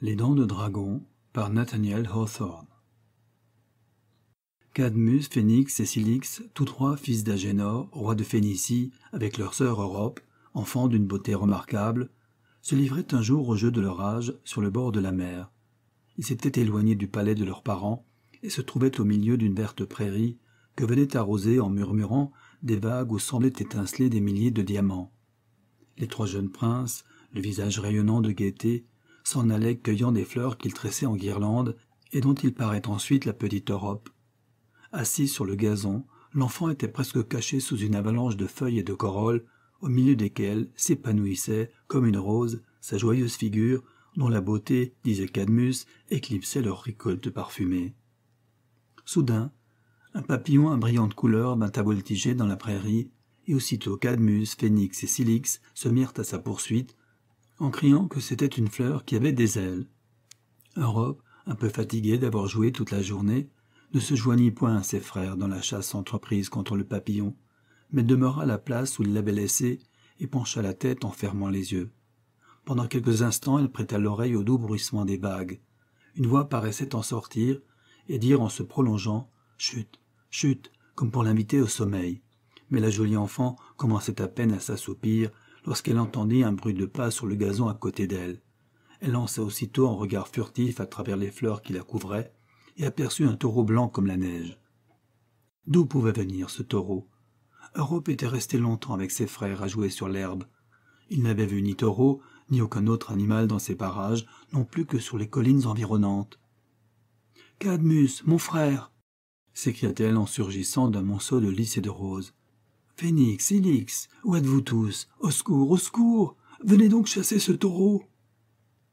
Les Dents de Dragon par Nathaniel Hawthorne. Cadmus, Phénix et Silix, tous trois fils d'Agénor, roi de Phénicie, avec leur sœur Europe, enfants d'une beauté remarquable, se livraient un jour au jeu de leur âge sur le bord de la mer. Ils s'étaient éloignés du palais de leurs parents et se trouvaient au milieu d'une verte prairie que venaient arroser en murmurant des vagues où semblaient étinceler des milliers de diamants. Les trois jeunes princes, le visage rayonnant de gaieté, s'en allait cueillant des fleurs qu'il tressait en guirlandes et dont il paraît ensuite la petite Europe. Assis sur le gazon, l'enfant était presque caché sous une avalanche de feuilles et de corolles, au milieu desquelles s'épanouissait, comme une rose, sa joyeuse figure, dont la beauté, disait Cadmus, éclipsait leur récolte parfumée. Soudain, un papillon à brillante couleur vint voltiger dans la prairie, et aussitôt Cadmus, Phénix et Silix se mirent à sa poursuite, en criant que c'était une fleur qui avait des ailes. Europe, un peu fatiguée d'avoir joué toute la journée, ne se joignit point à ses frères dans la chasse entreprise contre le papillon, mais demeura à la place où il l'avait laissée et pencha la tête en fermant les yeux. Pendant quelques instants, elle prêta l'oreille au doux bruissement des vagues. Une voix paraissait en sortir et dire en se prolongeant Chut, chut, comme pour l'inviter au sommeil. Mais la jolie enfant commençait à peine à s'assoupir lorsqu'elle entendit un bruit de pas sur le gazon à côté d'elle. Elle lança aussitôt un regard furtif à travers les fleurs qui la couvraient et aperçut un taureau blanc comme la neige. D'où pouvait venir ce taureau Europe était restée longtemps avec ses frères à jouer sur l'herbe. Il n'avait vu ni taureau, ni aucun autre animal dans ses parages, non plus que sur les collines environnantes. Cadmus, mon frère s'écria-t-elle en surgissant d'un monceau de lys et de roses. Phénix, Ilix, où êtes-vous tous Au secours, au secours Venez donc chasser ce taureau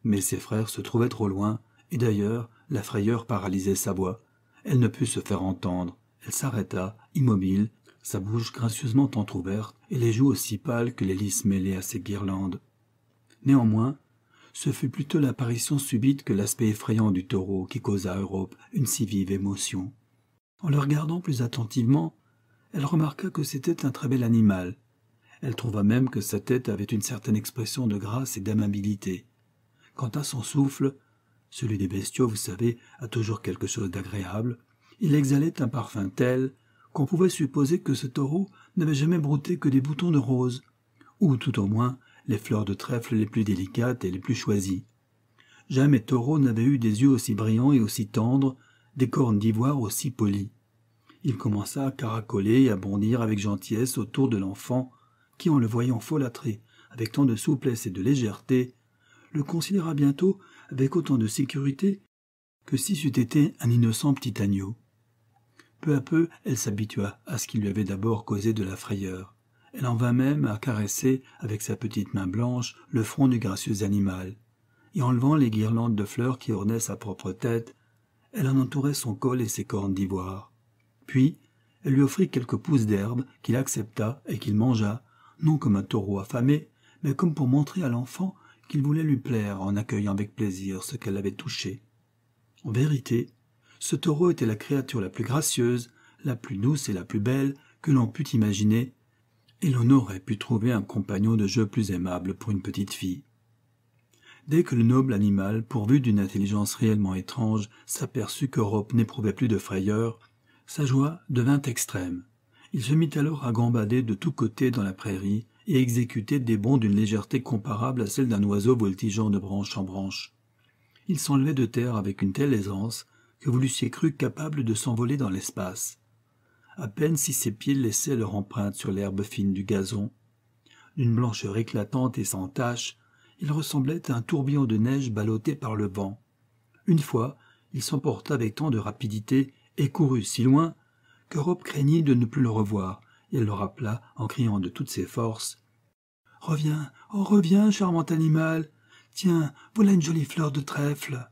Mais ses frères se trouvaient trop loin, et d'ailleurs, la frayeur paralysait sa voix. Elle ne put se faire entendre. Elle s'arrêta, immobile, sa bouche gracieusement entr'ouverte et les joues aussi pâles que les lys à ses guirlandes. Néanmoins, ce fut plutôt l'apparition subite que l'aspect effrayant du taureau qui causa à Europe une si vive émotion. En le regardant plus attentivement, elle remarqua que c'était un très bel animal. Elle trouva même que sa tête avait une certaine expression de grâce et d'amabilité. Quant à son souffle, celui des bestiaux, vous savez, a toujours quelque chose d'agréable, il exhalait un parfum tel qu'on pouvait supposer que ce taureau n'avait jamais brouté que des boutons de rose, ou tout au moins les fleurs de trèfle les plus délicates et les plus choisies. Jamais taureau n'avait eu des yeux aussi brillants et aussi tendres, des cornes d'ivoire aussi polies. Il commença à caracoler et à bondir avec gentillesse autour de l'enfant, qui, en le voyant folâtrer avec tant de souplesse et de légèreté, le considéra bientôt avec autant de sécurité que si c'eût été un innocent petit agneau. Peu à peu, elle s'habitua à ce qui lui avait d'abord causé de la frayeur. Elle en vint même à caresser, avec sa petite main blanche, le front du gracieux animal. Et enlevant les guirlandes de fleurs qui ornaient sa propre tête, elle en entourait son col et ses cornes d'ivoire. Puis, elle lui offrit quelques pousses d'herbe qu'il accepta et qu'il mangea, non comme un taureau affamé, mais comme pour montrer à l'enfant qu'il voulait lui plaire en accueillant avec plaisir ce qu'elle avait touché. En vérité, ce taureau était la créature la plus gracieuse, la plus douce et la plus belle que l'on pût imaginer, et l'on aurait pu trouver un compagnon de jeu plus aimable pour une petite fille. Dès que le noble animal, pourvu d'une intelligence réellement étrange, s'aperçut qu'Europe n'éprouvait plus de frayeur, sa joie devint extrême. Il se mit alors à gambader de tous côtés dans la prairie et exécuter des bonds d'une légèreté comparable à celle d'un oiseau voltigeant de branche en branche. Il s'enlevait de terre avec une telle aisance que vous l'eussiez cru capable de s'envoler dans l'espace. À peine si ses pieds laissaient leur empreinte sur l'herbe fine du gazon. D'une blancheur éclatante et sans tache, il ressemblait à un tourbillon de neige ballotté par le vent. Une fois, il s'emporta avec tant de rapidité et courut si loin qu'Europe craignit de ne plus le revoir, et elle le rappela en criant de toutes ses forces. Reviens, oh reviens, charmant animal. Tiens, voilà une jolie fleur de trèfle.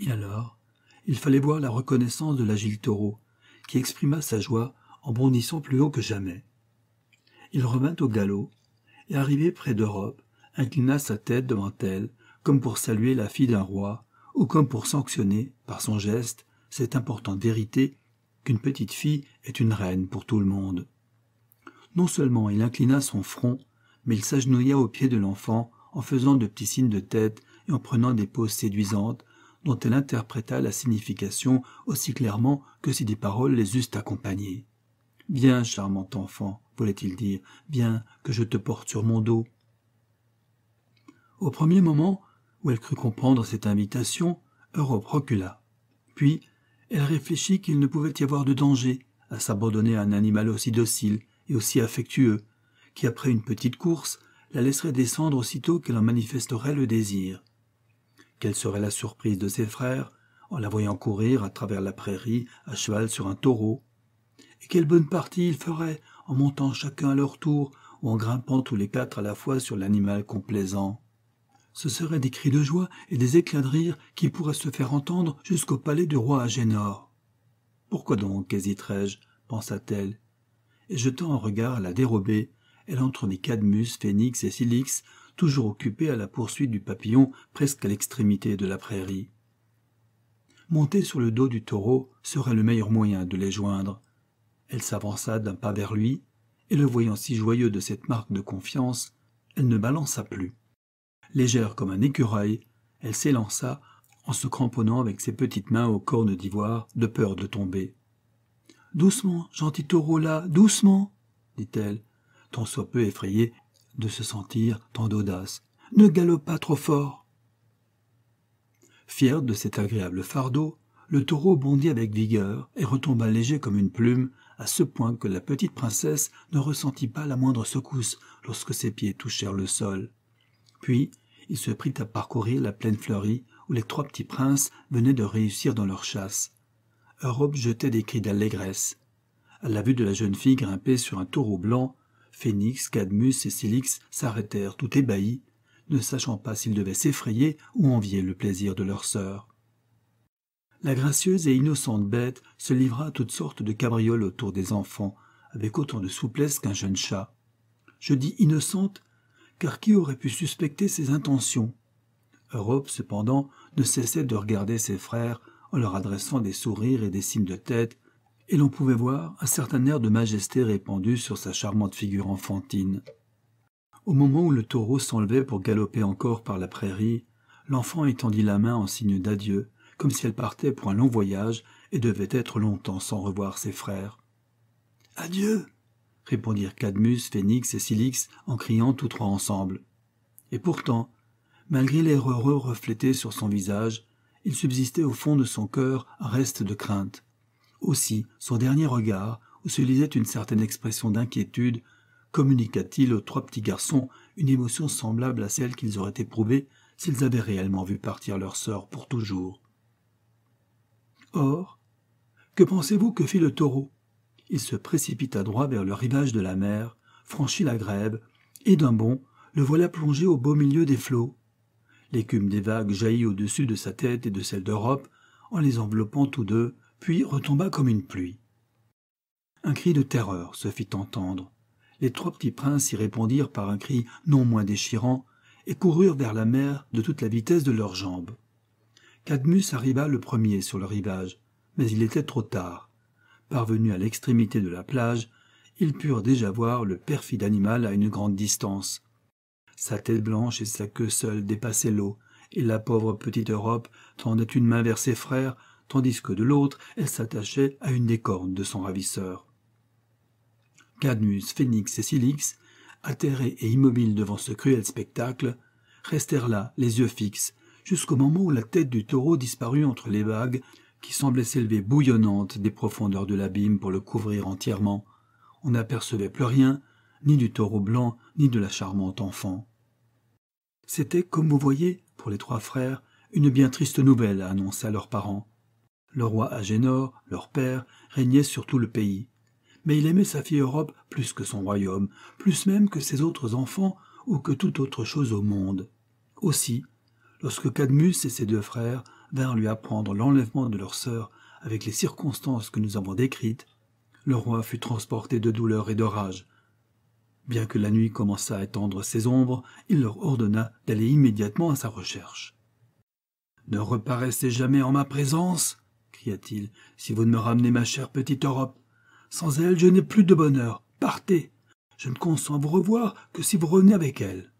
Et alors, il fallait voir la reconnaissance de l'agile taureau, qui exprima sa joie en bondissant plus haut que jamais. Il revint au galop, et arrivé près d'Europe, inclina sa tête devant elle, comme pour saluer la fille d'un roi, ou comme pour sanctionner, par son geste, c'est important d'hériter qu'une petite fille est une reine pour tout le monde. Non seulement il inclina son front, mais il s'agenouilla aux pieds de l'enfant en faisant de petits signes de tête et en prenant des poses séduisantes dont elle interpréta la signification aussi clairement que si des paroles les eussent accompagnées. Bien, charmant enfant, voulait-il dire, bien que je te porte sur mon dos. Au premier moment où elle crut comprendre cette invitation, Europe recula. Puis, elle réfléchit qu'il ne pouvait y avoir de danger à s'abandonner à un animal aussi docile et aussi affectueux, qui après une petite course la laisserait descendre aussitôt qu'elle en manifesterait le désir. Quelle serait la surprise de ses frères en la voyant courir à travers la prairie à cheval sur un taureau Et quelle bonne partie ils feraient en montant chacun à leur tour ou en grimpant tous les quatre à la fois sur l'animal complaisant ce seraient des cris de joie et des éclats de rire qui pourraient se faire entendre jusqu'au palais du roi Agénor. Pourquoi donc hésiterais-je pensa-t-elle. Et jetant un regard à la dérobée, elle entendit Cadmus, Phénix et Silix, toujours occupés à la poursuite du papillon presque à l'extrémité de la prairie. Monter sur le dos du taureau serait le meilleur moyen de les joindre. Elle s'avança d'un pas vers lui, et le voyant si joyeux de cette marque de confiance, elle ne balança plus. Légère comme un écureuil, elle s'élança en se cramponnant avec ses petites mains aux cornes d'ivoire, de peur de tomber. Doucement, gentil taureau là, doucement, dit-elle, tant soit peu effrayée de se sentir tant d'audace. Ne galope pas trop fort. Fier de cet agréable fardeau, le taureau bondit avec vigueur et retomba léger comme une plume, à ce point que la petite princesse ne ressentit pas la moindre secousse lorsque ses pieds touchèrent le sol. Puis il se prit à parcourir la plaine fleurie où les trois petits princes venaient de réussir dans leur chasse. Europe jetait des cris d'allégresse. À la vue de la jeune fille grimper sur un taureau blanc, Phénix, Cadmus et Sélix s'arrêtèrent tout ébahis, ne sachant pas s'ils devaient s'effrayer ou envier le plaisir de leur sœur. La gracieuse et innocente bête se livra à toutes sortes de cabrioles autour des enfants, avec autant de souplesse qu'un jeune chat. Je dis innocente car qui aurait pu suspecter ses intentions Europe, cependant, ne cessait de regarder ses frères en leur adressant des sourires et des signes de tête, et l'on pouvait voir un certain air de majesté répandu sur sa charmante figure enfantine. Au moment où le taureau s'enlevait pour galoper encore par la prairie, l'enfant étendit la main en signe d'adieu, comme si elle partait pour un long voyage et devait être longtemps sans revoir ses frères. Adieu, répondirent Cadmus, Phénix et Silix en criant tous trois ensemble. Et pourtant, malgré l'air heureux reflété sur son visage, il subsistait au fond de son cœur un reste de crainte. Aussi, son dernier regard, où se lisait une certaine expression d'inquiétude, communiqua-t-il aux trois petits garçons une émotion semblable à celle qu'ils auraient éprouvée s'ils avaient réellement vu partir leur sœur pour toujours. Or, que pensez-vous que fit le taureau il se précipita droit vers le rivage de la mer, franchit la grève, et d'un bond, le voilà plongé au beau milieu des flots. L'écume des vagues jaillit au-dessus de sa tête et de celle d'Europe, en les enveloppant tous deux, puis retomba comme une pluie. Un cri de terreur se fit entendre. Les trois petits princes y répondirent par un cri non moins déchirant, et coururent vers la mer de toute la vitesse de leurs jambes. Cadmus arriva le premier sur le rivage, mais il était trop tard. Parvenus à l'extrémité de la plage, ils purent déjà voir le perfide animal à une grande distance. Sa tête blanche et sa queue seule dépassaient l'eau, et la pauvre petite Europe tendait une main vers ses frères, tandis que de l'autre elle s'attachait à une des cornes de son ravisseur. Cadmus, Phénix et Silix, atterrés et immobiles devant ce cruel spectacle, restèrent là, les yeux fixes, jusqu'au moment où la tête du taureau disparut entre les vagues qui semblait s'élever bouillonnante des profondeurs de l'abîme pour le couvrir entièrement, on n'apercevait plus rien, ni du taureau blanc, ni de la charmante enfant. C'était, comme vous voyez, pour les trois frères, une bien triste nouvelle à annoncer à leurs parents. Le roi Agénor, leur père, régnait sur tout le pays. Mais il aimait sa fille Europe plus que son royaume, plus même que ses autres enfants ou que toute autre chose au monde. Aussi, lorsque Cadmus et ses deux frères vinrent lui apprendre l'enlèvement de leur sœur avec les circonstances que nous avons décrites, le roi fut transporté de douleur et de rage. Bien que la nuit commençât à étendre ses ombres, il leur ordonna d'aller immédiatement à sa recherche. Ne reparaissez jamais en ma présence, cria-t-il, si vous ne me ramenez ma chère petite Europe. Sans elle, je n'ai plus de bonheur. Partez. Je ne consens vous revoir que si vous revenez avec elle.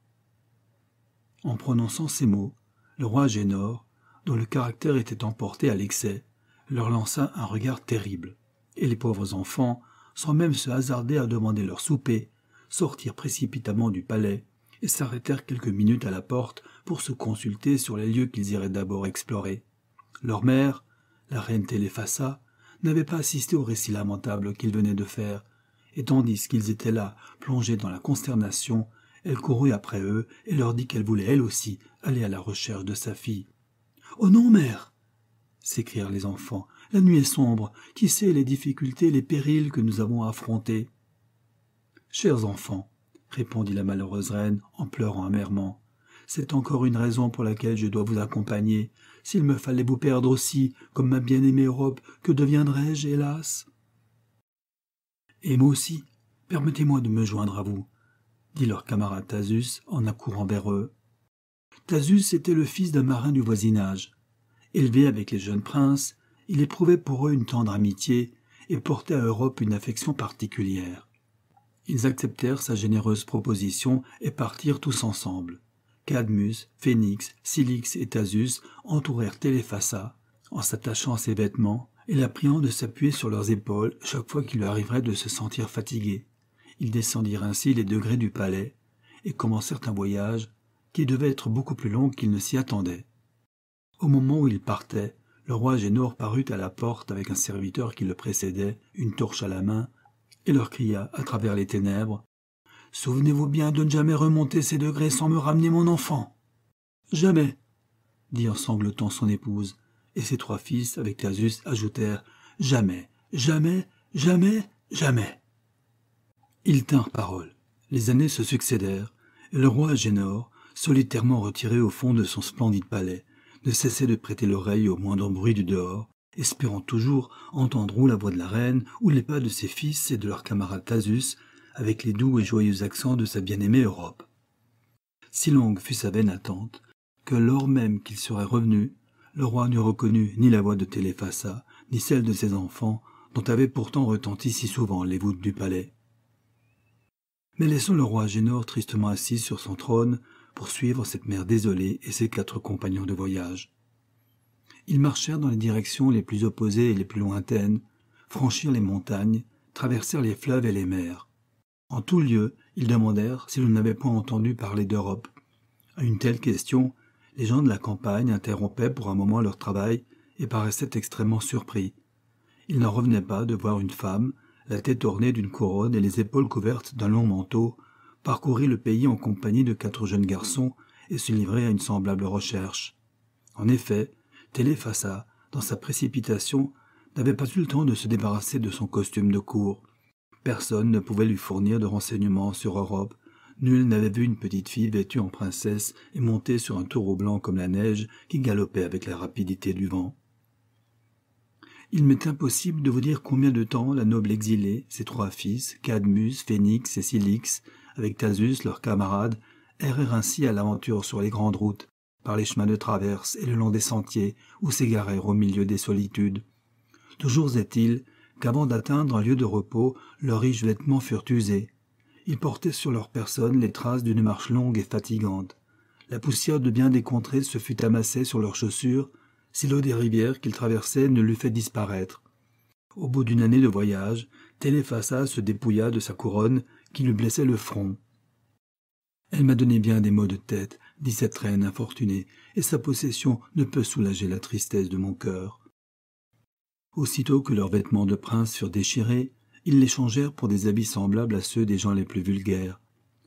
En prononçant ces mots, le roi Génor dont le caractère était emporté à l'excès, leur lança un regard terrible, et les pauvres enfants, sans même se hasarder à demander leur souper, sortirent précipitamment du palais et s'arrêtèrent quelques minutes à la porte pour se consulter sur les lieux qu'ils iraient d'abord explorer. Leur mère, la reine Téléphassa, n'avait pas assisté au récit lamentable qu'ils venaient de faire, et tandis qu'ils étaient là, plongés dans la consternation, elle courut après eux et leur dit qu'elle voulait elle aussi aller à la recherche de sa fille. Oh non, mère s'écrièrent les enfants. La nuit est sombre. Qui sait les difficultés, les périls que nous avons affrontés Chers enfants, répondit la malheureuse reine en pleurant amèrement, c'est encore une raison pour laquelle je dois vous accompagner. S'il me fallait vous perdre aussi, comme ma bien-aimée Europe, que deviendrais-je, hélas Et moi aussi, permettez-moi de me joindre à vous, dit leur camarade Tasus en accourant vers eux. Tasus était le fils d'un marin du voisinage. Élevé avec les jeunes princes, il éprouvait pour eux une tendre amitié et portait à Europe une affection particulière. Ils acceptèrent sa généreuse proposition et partirent tous ensemble. Cadmus, Phénix, Silix et Thasus entourèrent Téléphassa en s'attachant à ses vêtements et la priant de s'appuyer sur leurs épaules chaque fois qu'il lui arriverait de se sentir fatigué. Ils descendirent ainsi les degrés du palais et commencèrent un voyage qui devait être beaucoup plus long qu'il ne s'y attendait. Au moment où il partait, le roi Génor parut à la porte avec un serviteur qui le précédait, une torche à la main, et leur cria à travers les ténèbres Souvenez-vous bien de ne jamais remonter ces degrés sans me ramener mon enfant. Jamais, dit en sanglotant son épouse, et ses trois fils avec Thasus ajoutèrent Jamais, jamais, jamais, jamais. Ils tinrent parole. Les années se succédèrent, et le roi Génor, solitairement retiré au fond de son splendide palais, ne cessait de prêter l'oreille au moindre bruit du dehors, espérant toujours entendre ou la voix de la reine, ou les pas de ses fils et de leur camarade Thasus avec les doux et joyeux accents de sa bien-aimée Europe. Si longue fut sa vaine attente, que lors même qu'il serait revenu, le roi n'eût reconnu ni la voix de Téléphassa, ni celle de ses enfants, dont avaient pourtant retenti si souvent les voûtes du palais. Mais laissons le roi Génor tristement assis sur son trône, pour suivre cette mère désolée et ses quatre compagnons de voyage. Ils marchèrent dans les directions les plus opposées et les plus lointaines, franchirent les montagnes, traversèrent les fleuves et les mers. En tout lieu, ils demandèrent si l'on n'avait point entendu parler d'Europe. À une telle question, les gens de la campagne interrompaient pour un moment leur travail et paraissaient extrêmement surpris. Ils n'en revenaient pas de voir une femme, la tête ornée d'une couronne et les épaules couvertes d'un long manteau, parcourir le pays en compagnie de quatre jeunes garçons et se livrer à une semblable recherche. En effet, Téléphasa, dans sa précipitation, n'avait pas eu le temps de se débarrasser de son costume de cour. Personne ne pouvait lui fournir de renseignements sur Europe. Nul n'avait vu une petite fille vêtue en princesse et montée sur un taureau blanc comme la neige qui galopait avec la rapidité du vent. Il m'est impossible de vous dire combien de temps la noble exilée, ses trois fils, Cadmus, Phénix et Silix, avec Tazus, leurs camarades, errèrent ainsi à l'aventure sur les grandes routes, par les chemins de traverse et le long des sentiers où s'égarèrent au milieu des solitudes. Toujours est-il qu'avant d'atteindre un lieu de repos, leurs riches vêtements furent usés. Ils portaient sur leurs personnes les traces d'une marche longue et fatigante. La poussière de bien des contrées se fut amassée sur leurs chaussures, si l'eau des rivières qu'ils traversaient ne l'eût fait disparaître. Au bout d'une année de voyage, Téléphassa se dépouilla de sa couronne qui lui blessait le front. Elle m'a donné bien des maux de tête, dit cette reine infortunée, et sa possession ne peut soulager la tristesse de mon cœur. Aussitôt que leurs vêtements de prince furent déchirés, ils les changèrent pour des habits semblables à ceux des gens les plus vulgaires.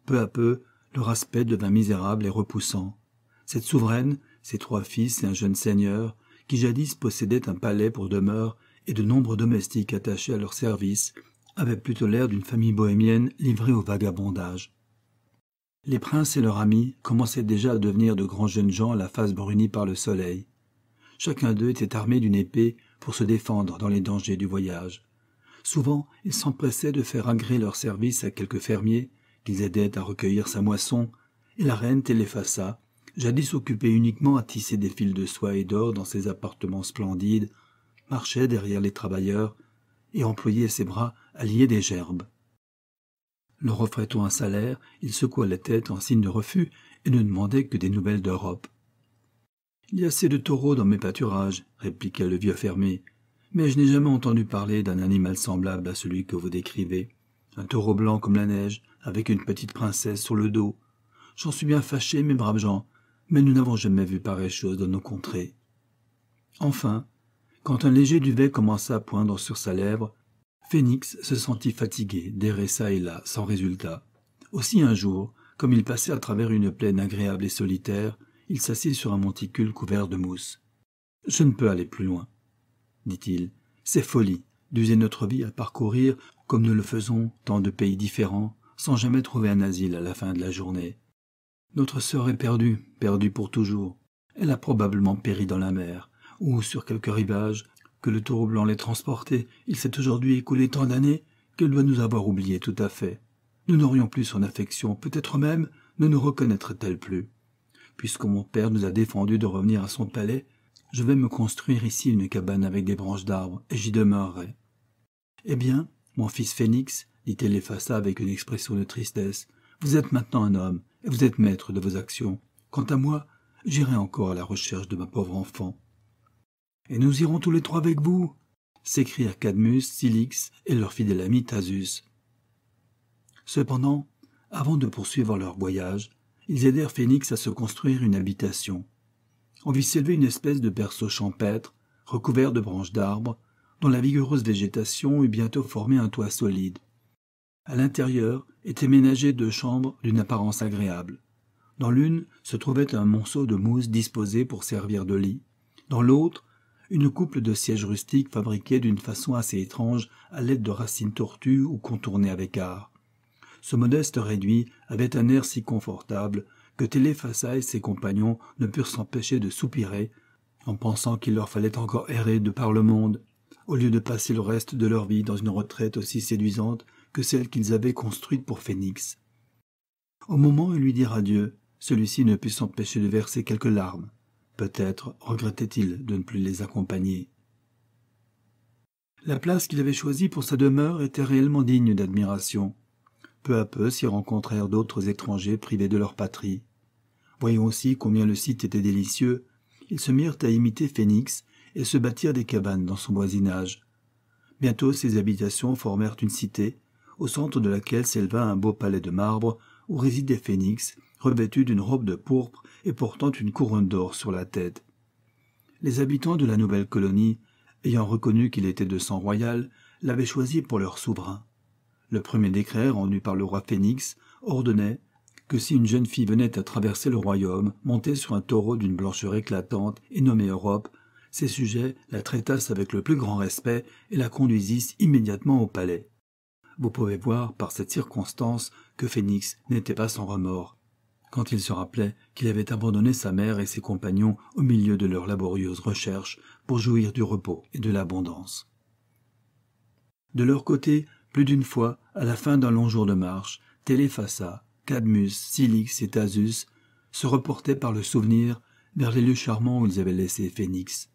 Peu à peu, leur aspect devint misérable et repoussant. Cette souveraine, ses trois fils et un jeune seigneur, qui jadis possédaient un palais pour demeure et de nombreux domestiques attachés à leur service, avait plutôt l'air d'une famille bohémienne livrée au vagabondage. Les princes et leurs amis commençaient déjà à devenir de grands jeunes gens à la face brunie par le soleil. Chacun d'eux était armé d'une épée pour se défendre dans les dangers du voyage. Souvent, ils s'empressaient de faire agréer leur service à quelques fermiers, qu'ils aidaient à recueillir sa moisson, et la reine Téléphassa, jadis occupée uniquement à tisser des fils de soie et d'or dans ses appartements splendides, marchait derrière les travailleurs et employait ses bras à lier des gerbes. Leur offrait un salaire, il secoua la tête en signe de refus et ne demandait que des nouvelles d'Europe. Il y a assez de taureaux dans mes pâturages, répliqua le vieux fermier, mais je n'ai jamais entendu parler d'un animal semblable à celui que vous décrivez. Un taureau blanc comme la neige, avec une petite princesse sur le dos. J'en suis bien fâché, mes braves gens, mais nous n'avons jamais vu pareille chose dans nos contrées. Enfin, quand un léger duvet commença à poindre sur sa lèvre, Phénix se sentit fatigué d'errer ça et là, sans résultat. Aussi un jour, comme il passait à travers une plaine agréable et solitaire, il s'assit sur un monticule couvert de mousse. Je ne peux aller plus loin, dit-il. C'est folie d'user notre vie à parcourir, comme nous le faisons, tant de pays différents, sans jamais trouver un asile à la fin de la journée. Notre sœur est perdue, perdue pour toujours. Elle a probablement péri dans la mer, ou sur quelque rivage, que le taureau blanc l'ait transporté, Il s'est aujourd'hui écoulé tant d'années qu'elle doit nous avoir oubliés tout à fait. Nous n'aurions plus son affection, peut-être même ne nous reconnaîtrait-elle plus. Puisque mon père nous a défendus de revenir à son palais, je vais me construire ici une cabane avec des branches d'arbres, et j'y demeurerai. Eh bien, mon fils Phénix, dit-elle effaça avec une expression de tristesse, vous êtes maintenant un homme, et vous êtes maître de vos actions. Quant à moi, j'irai encore à la recherche de ma pauvre enfant. Et nous irons tous les trois avec vous s'écrièrent Cadmus, Silix et leur fidèle ami Thasus. Cependant, avant de poursuivre leur voyage, ils aidèrent Phénix à se construire une habitation. On vit s'élever une espèce de berceau champêtre, recouvert de branches d'arbres, dont la vigoureuse végétation eut bientôt formé un toit solide. À l'intérieur étaient ménagées deux chambres d'une apparence agréable. Dans l'une se trouvait un monceau de mousse disposé pour servir de lit, dans l'autre une couple de sièges rustiques fabriqués d'une façon assez étrange à l'aide de racines tortues ou contournées avec art. Ce modeste réduit avait un air si confortable que Téléphassa et ses compagnons ne purent s'empêcher de soupirer en pensant qu'il leur fallait encore errer de par le monde, au lieu de passer le reste de leur vie dans une retraite aussi séduisante que celle qu'ils avaient construite pour Phénix. Au moment où lui dire adieu, celui-ci ne put s'empêcher de verser quelques larmes. Peut-être regrettait-il de ne plus les accompagner. La place qu'il avait choisie pour sa demeure était réellement digne d'admiration. Peu à peu s'y rencontrèrent d'autres étrangers privés de leur patrie. Voyant aussi combien le site était délicieux, ils se mirent à imiter Phénix et se bâtirent des cabanes dans son voisinage. Bientôt ces habitations formèrent une cité, au centre de laquelle s'éleva un beau palais de marbre où résidait Phénix revêtu d'une robe de pourpre et portant une couronne d'or sur la tête. Les habitants de la nouvelle colonie, ayant reconnu qu'il était de sang royal, l'avaient choisi pour leur souverain. Le premier décret rendu par le roi Phénix ordonnait que si une jeune fille venait à traverser le royaume, montée sur un taureau d'une blancheur éclatante et nommée Europe, ses sujets la traitassent avec le plus grand respect et la conduisissent immédiatement au palais. Vous pouvez voir par cette circonstance que Phénix n'était pas sans remords quand il se rappelait qu'il avait abandonné sa mère et ses compagnons au milieu de leurs laborieuses recherches pour jouir du repos et de l'abondance. De leur côté, plus d'une fois, à la fin d'un long jour de marche, Téléphassa, Cadmus, Silix et Thasus se reportaient par le souvenir vers les lieux charmants où ils avaient laissé Phénix.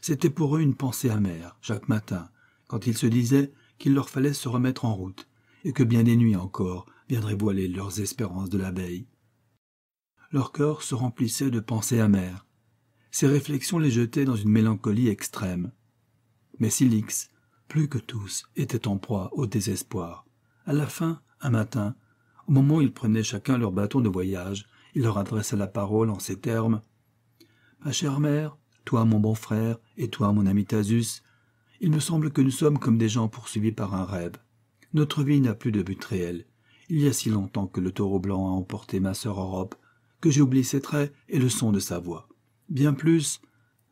C'était pour eux une pensée amère, chaque matin, quand ils se disaient qu'il leur fallait se remettre en route, et que bien des nuits encore viendraient voiler leurs espérances de l'abeille leur cœur se remplissait de pensées amères. Ces réflexions les jetaient dans une mélancolie extrême. Mais Silix, plus que tous, était en proie au désespoir. À la fin, un matin, au moment où ils prenaient chacun leur bâton de voyage, il leur adressa la parole en ces termes. « Ma chère mère, toi mon bon frère, et toi mon ami Tasus, il me semble que nous sommes comme des gens poursuivis par un rêve. Notre vie n'a plus de but réel. Il y a si longtemps que le taureau blanc a emporté ma sœur Europe que ses traits et le son de sa voix. Bien plus,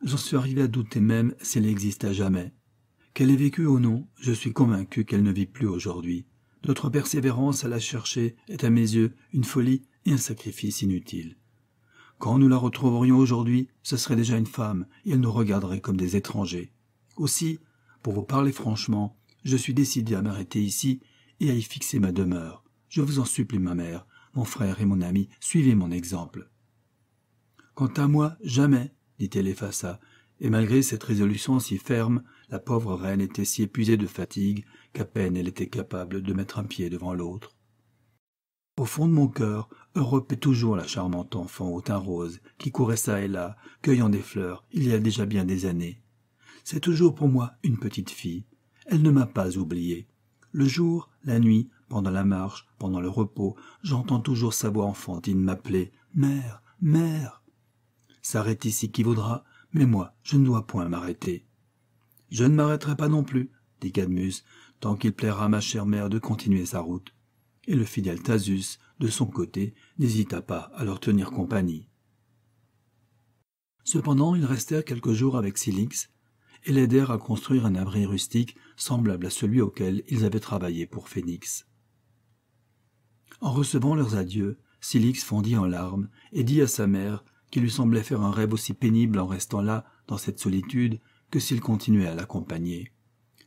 j'en suis arrivé à douter même si elle existe jamais. Qu'elle ait vécu ou non, je suis convaincu qu'elle ne vit plus aujourd'hui. Notre persévérance à la chercher est à mes yeux une folie et un sacrifice inutile. Quand nous la retrouverions aujourd'hui, ce serait déjà une femme, et elle nous regarderait comme des étrangers. Aussi, pour vous parler franchement, je suis décidé à m'arrêter ici et à y fixer ma demeure. Je vous en supplie, ma mère, mon frère et mon ami, suivez mon exemple. Quant à moi, jamais, dit-elle effaça, et malgré cette résolution si ferme, la pauvre reine était si épuisée de fatigue qu'à peine elle était capable de mettre un pied devant l'autre. Au fond de mon cœur, Europe est toujours la charmante enfant au teint rose qui courait ça et là, cueillant des fleurs, il y a déjà bien des années. C'est toujours pour moi une petite fille. Elle ne m'a pas oublié. Le jour, la nuit, pendant la marche, pendant le repos, j'entends toujours sa voix enfantine m'appeler Mère, mère S'arrête ici qui voudra, mais moi, je ne dois point m'arrêter. Je ne m'arrêterai pas non plus, dit Cadmus, tant qu'il plaira à ma chère mère de continuer sa route. Et le fidèle Thasus, de son côté, n'hésita pas à leur tenir compagnie. Cependant, ils restèrent quelques jours avec Silix et l'aidèrent à construire un abri rustique semblable à celui auquel ils avaient travaillé pour Phénix. En recevant leurs adieux, Silix fondit en larmes et dit à sa mère qu'il lui semblait faire un rêve aussi pénible en restant là, dans cette solitude, que s'il continuait à l'accompagner.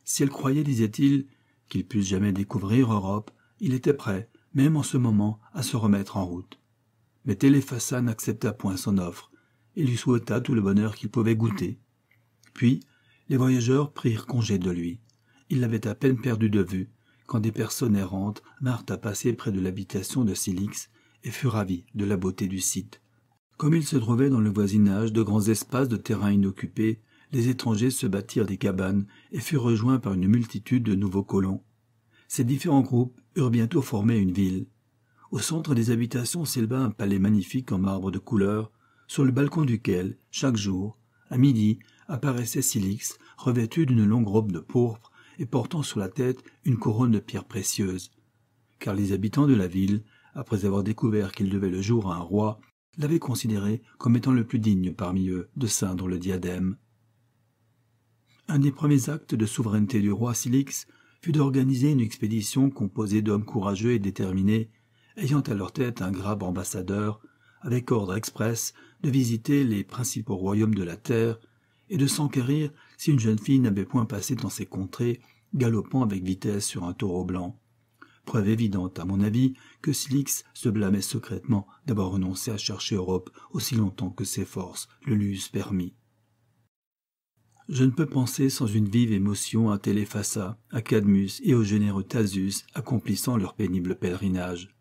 Si elle croyait, disait-il, qu'il pussent jamais découvrir Europe, il était prêt, même en ce moment, à se remettre en route. Mais Téléphassa n'accepta point son offre et lui souhaita tout le bonheur qu'il pouvait goûter. Puis, les voyageurs prirent congé de lui. Il l'avait à peine perdu de vue quand des personnes errantes vinrent à passer près de l'habitation de Silix et fut ravis de la beauté du site. Comme il se trouvait dans le voisinage de grands espaces de terrain inoccupés, les étrangers se bâtirent des cabanes et furent rejoints par une multitude de nouveaux colons. Ces différents groupes eurent bientôt formé une ville. Au centre des habitations s'éleva un palais magnifique en marbre de couleur, sur le balcon duquel, chaque jour, à midi, apparaissait Silix, revêtu d'une longue robe de pourpre et portant sur la tête une couronne de pierres précieuses. Car les habitants de la ville, après avoir découvert qu'il devait le jour à un roi, l'avaient considéré comme étant le plus digne parmi eux de ceindre le diadème. Un des premiers actes de souveraineté du roi Silix fut d'organiser une expédition composée d'hommes courageux et déterminés, ayant à leur tête un grave ambassadeur, avec ordre express de visiter les principaux royaumes de la terre et de s'enquérir si une jeune fille n'avait point passé dans ces contrées, galopant avec vitesse sur un taureau blanc. Preuve évidente, à mon avis, que Slix se blâmait secrètement d'avoir renoncé à chercher Europe aussi longtemps que ses forces le lui permis. Je ne peux penser sans une vive émotion à Téléphassa, à Cadmus et au généreux Thasus accomplissant leur pénible pèlerinage.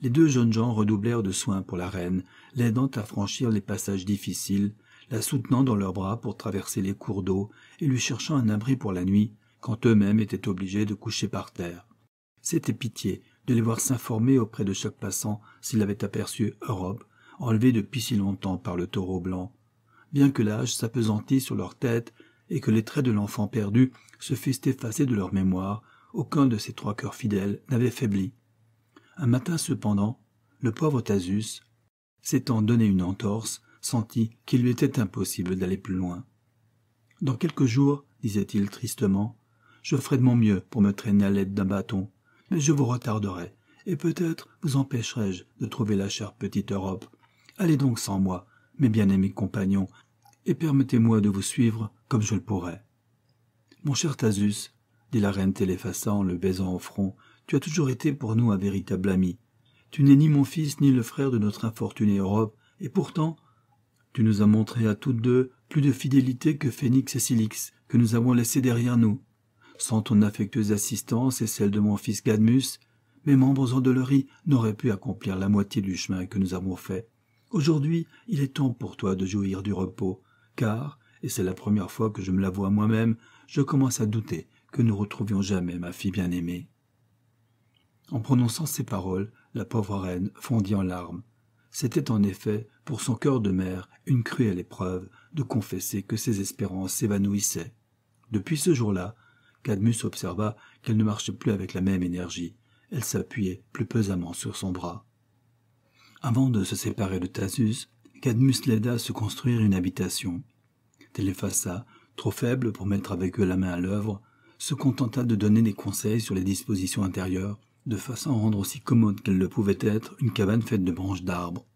Les deux jeunes gens redoublèrent de soins pour la reine, l'aidant à franchir les passages difficiles, la soutenant dans leurs bras pour traverser les cours d'eau et lui cherchant un abri pour la nuit, quand eux-mêmes étaient obligés de coucher par terre. C'était pitié de les voir s'informer auprès de chaque passant s'il avait aperçu Europe, enlevée depuis si longtemps par le taureau blanc. Bien que l'âge s'apesantît sur leur tête et que les traits de l'enfant perdu se fussent effacés de leur mémoire, aucun de ces trois cœurs fidèles n'avait faibli. Un matin cependant, le pauvre Thasus, s'étant donné une entorse, sentit qu'il lui était impossible d'aller plus loin. Dans quelques jours, disait-il tristement, je ferai de mon mieux pour me traîner à l'aide d'un bâton, mais je vous retarderai, et peut-être vous empêcherai-je de trouver la chère petite Europe. Allez donc sans moi, mes bien-aimés compagnons, et permettez-moi de vous suivre comme je le pourrai. Mon cher Thasus, dit la reine Téléphassa en le baisant au front, tu as toujours été pour nous un véritable ami. Tu n'es ni mon fils ni le frère de notre infortunée Europe, et pourtant tu nous as montré à toutes deux plus de fidélité que Phénix et Silix, que nous avons laissés derrière nous. Sans ton affectueuse assistance et celle de mon fils Gadmus, mes membres endoloris n'auraient pu accomplir la moitié du chemin que nous avons fait. Aujourd'hui, il est temps pour toi de jouir du repos, car, et c'est la première fois que je me l'avoue vois moi-même, je commence à douter que nous retrouvions jamais ma fille bien-aimée. En prononçant ces paroles, la pauvre reine fondit en larmes, c'était en effet, pour son cœur de mère, une cruelle épreuve de confesser que ses espérances s'évanouissaient. Depuis ce jour-là, Cadmus observa qu'elle ne marchait plus avec la même énergie. Elle s'appuyait plus pesamment sur son bras. Avant de se séparer de Thasus, Cadmus l'aida à se construire une habitation. Téléphassa, trop faible pour mettre avec eux la main à l'œuvre, se contenta de donner des conseils sur les dispositions intérieures de façon à rendre aussi commode qu'elle le pouvait être une cabane faite de branches d'arbres.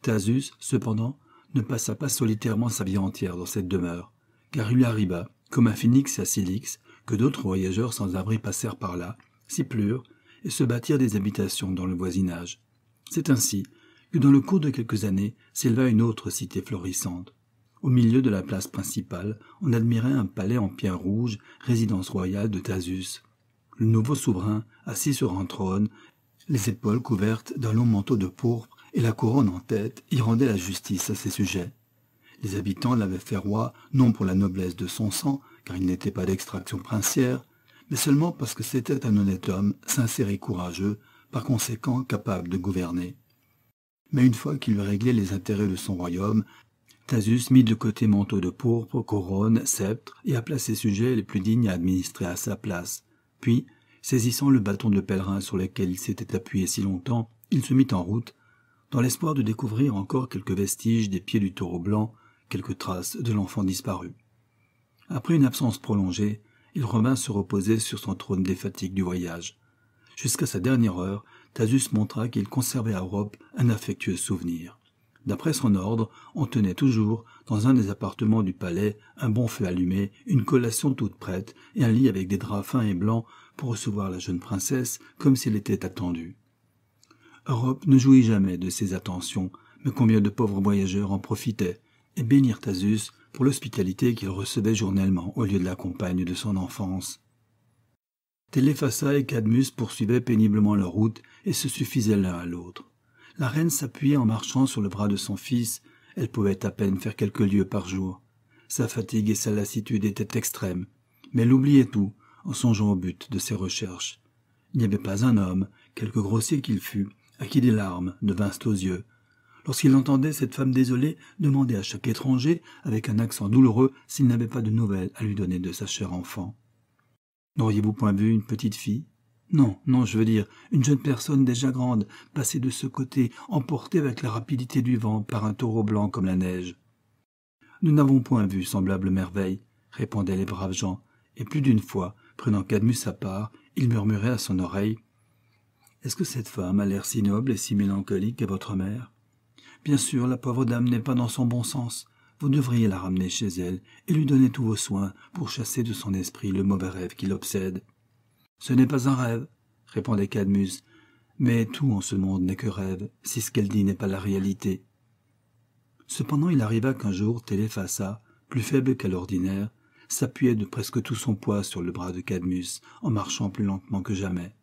Thasus, cependant, ne passa pas solitairement sa vie entière dans cette demeure, car il arriva, comme à phénix et à Silix, que d'autres voyageurs sans abri passèrent par là, s'y plurent, et se bâtirent des habitations dans le voisinage. C'est ainsi que dans le cours de quelques années s'éleva une autre cité florissante. Au milieu de la place principale, on admirait un palais en pierre rouge, résidence royale de Thasus le nouveau souverain assis sur un trône, les épaules couvertes d'un long manteau de pourpre et la couronne en tête, y rendait la justice à ses sujets. Les habitants l'avaient fait roi non pour la noblesse de son sang, car il n'était pas d'extraction princière, mais seulement parce que c'était un honnête homme, sincère et courageux, par conséquent capable de gouverner. Mais une fois qu'il eut réglé les intérêts de son royaume, Thasus mit de côté manteau de pourpre, couronne, sceptre, et appela ses sujets les plus dignes à administrer à sa place. Puis, saisissant le bâton de pèlerin sur lequel il s'était appuyé si longtemps, il se mit en route, dans l'espoir de découvrir encore quelques vestiges des pieds du taureau blanc, quelques traces de l'enfant disparu. Après une absence prolongée, il revint se reposer sur son trône des fatigues du voyage. Jusqu'à sa dernière heure, Tasus montra qu'il conservait à Europe un affectueux souvenir. D'après son ordre, on tenait toujours, dans un des appartements du palais, un bon feu allumé, une collation toute prête, et un lit avec des draps fins et blancs pour recevoir la jeune princesse comme s'il était attendue. Europe ne jouit jamais de ces attentions, mais combien de pauvres voyageurs en profitaient, et bénirent Asus pour l'hospitalité qu'il recevait journellement au lieu de la compagne de son enfance. Téléphassa et Cadmus poursuivaient péniblement leur route et se suffisaient l'un à l'autre. La reine s'appuyait en marchant sur le bras de son fils. Elle pouvait à peine faire quelques lieues par jour. Sa fatigue et sa lassitude étaient extrêmes. Mais elle oubliait tout en songeant au but de ses recherches. Il n'y avait pas un homme, quelque grossier qu'il fût, à qui des larmes ne vinssent aux yeux. Lorsqu'il entendait cette femme désolée demander à chaque étranger, avec un accent douloureux, s'il n'avait pas de nouvelles à lui donner de sa chère enfant. N'auriez-vous point vu une petite fille non, non, je veux dire, une jeune personne déjà grande, passée de ce côté, emportée avec la rapidité du vent par un taureau blanc comme la neige. Nous n'avons point vu semblable merveille, répondaient les braves gens, et plus d'une fois, prenant Cadmus à part, il murmurait à son oreille. Est-ce que cette femme a l'air si noble et si mélancolique que votre mère Bien sûr, la pauvre dame n'est pas dans son bon sens. Vous devriez la ramener chez elle et lui donner tous vos soins pour chasser de son esprit le mauvais rêve qui l'obsède. Ce n'est pas un rêve, répondait Cadmus, mais tout en ce monde n'est que rêve, si ce qu'elle dit n'est pas la réalité. Cependant il arriva qu'un jour Téléphassa, plus faible qu'à l'ordinaire, s'appuyait de presque tout son poids sur le bras de Cadmus, en marchant plus lentement que jamais.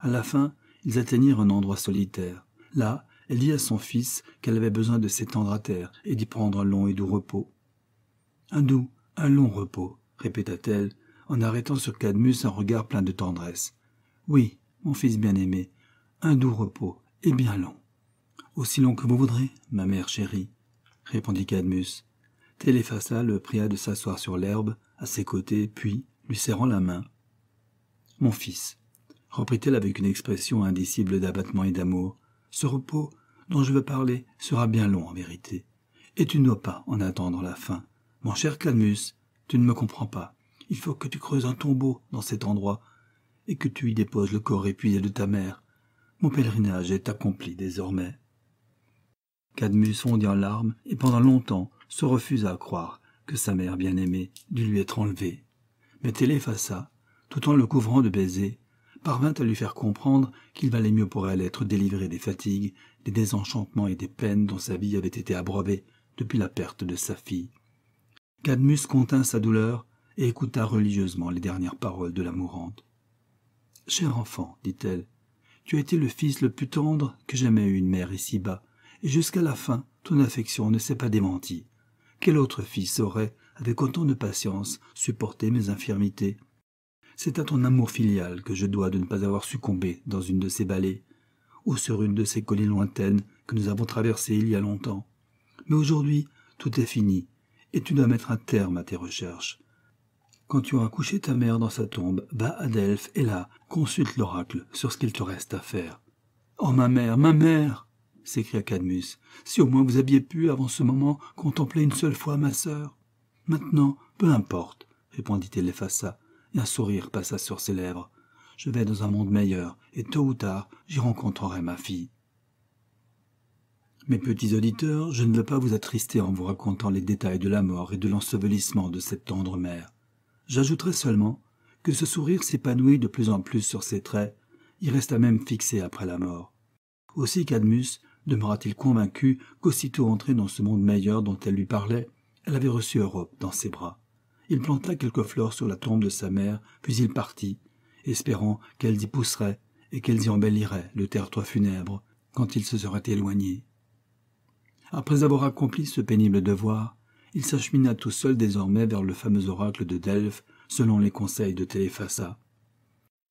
À la fin, ils atteignirent un endroit solitaire. Là, elle dit à son fils qu'elle avait besoin de s'étendre à terre et d'y prendre un long et doux repos. Un doux, un long repos, répéta-t-elle, en arrêtant sur Cadmus un regard plein de tendresse. Oui, mon fils bien-aimé, un doux repos, et bien long. Aussi long que vous voudrez, ma mère chérie, répondit Cadmus. Téléphassa le pria de s'asseoir sur l'herbe, à ses côtés, puis, lui serrant la main. Mon fils, reprit-elle avec une expression indicible d'abattement et d'amour, ce repos dont je veux parler sera bien long en vérité, et tu ne dois pas en attendre la fin. Mon cher Cadmus, tu ne me comprends pas. Il faut que tu creuses un tombeau dans cet endroit, et que tu y déposes le corps épuisé de ta mère. Mon pèlerinage est accompli désormais. Cadmus fondit en larmes, et pendant longtemps se refusa à croire que sa mère bien-aimée dût lui être enlevée. Mais Téléphassa, tout en le couvrant de baisers, parvint à lui faire comprendre qu'il valait mieux pour elle être délivrée des fatigues, des désenchantements et des peines dont sa vie avait été abreuvée depuis la perte de sa fille. Cadmus contint sa douleur et écouta religieusement les dernières paroles de la mourante. Cher enfant, dit-elle, tu as été le fils le plus tendre que jamais eu une mère ici-bas, et jusqu'à la fin, ton affection ne s'est pas démentie. Quel autre fils aurait, avec autant de patience, supporté mes infirmités C'est à ton amour filial que je dois de ne pas avoir succombé dans une de ces vallées, ou sur une de ces collines lointaines que nous avons traversées il y a longtemps. Mais aujourd'hui, tout est fini, et tu dois mettre un terme à tes recherches. Quand tu auras couché ta mère dans sa tombe, va à Delphes et là, consulte l'oracle sur ce qu'il te reste à faire. Oh ma mère, ma mère s'écria Cadmus. Si au moins vous aviez pu, avant ce moment, contempler une seule fois ma sœur. Maintenant, peu importe, répondit Téléphassa, et un sourire passa sur ses lèvres. Je vais dans un monde meilleur, et tôt ou tard, j'y rencontrerai ma fille. Mes petits auditeurs, je ne veux pas vous attrister en vous racontant les détails de la mort et de l'ensevelissement de cette tendre mère. J'ajouterai seulement que ce sourire s'épanouit de plus en plus sur ses traits, il resta même fixé après la mort. Aussi Cadmus demeura-t-il convaincu qu'aussitôt entré dans ce monde meilleur dont elle lui parlait, elle avait reçu Europe dans ses bras. Il planta quelques fleurs sur la tombe de sa mère, puis il partit, espérant qu'elles y pousseraient et qu'elles y embelliraient le territoire funèbre quand il se serait éloigné. Après avoir accompli ce pénible devoir, il s'achemina tout seul désormais vers le fameux oracle de Delphes, selon les conseils de Téléphassa.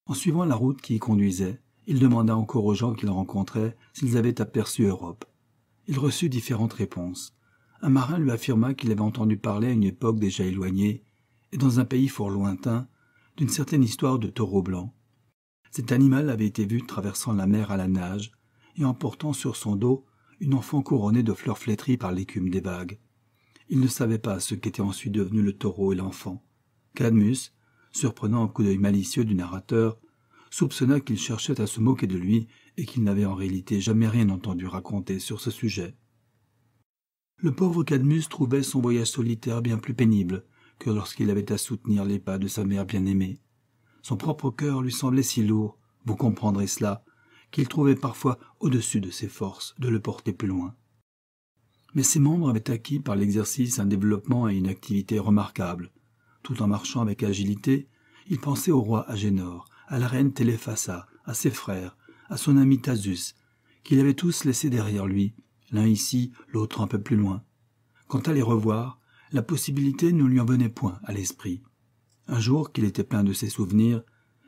En suivant la route qui y conduisait, il demanda encore aux gens qu'il rencontrait s'ils avaient aperçu Europe. Il reçut différentes réponses. Un marin lui affirma qu'il avait entendu parler à une époque déjà éloignée, et dans un pays fort lointain, d'une certaine histoire de taureau blanc. Cet animal avait été vu traversant la mer à la nage, et emportant sur son dos une enfant couronnée de fleurs flétries par l'écume des vagues. Il ne savait pas ce qu'étaient ensuite devenus le taureau et l'enfant. Cadmus, surprenant un coup d'œil malicieux du narrateur, soupçonna qu'il cherchait à se moquer de lui et qu'il n'avait en réalité jamais rien entendu raconter sur ce sujet. Le pauvre Cadmus trouvait son voyage solitaire bien plus pénible que lorsqu'il avait à soutenir les pas de sa mère bien-aimée. Son propre cœur lui semblait si lourd, vous comprendrez cela, qu'il trouvait parfois au-dessus de ses forces de le porter plus loin. Mais ses membres avaient acquis par l'exercice un développement et une activité remarquables. Tout en marchant avec agilité, il pensait au roi Agénor, à la reine Téléphassa, à ses frères, à son ami Thasus, qu'il avait tous laissés derrière lui, l'un ici, l'autre un peu plus loin. Quant à les revoir, la possibilité ne lui en venait point à l'esprit. Un jour qu'il était plein de ses souvenirs,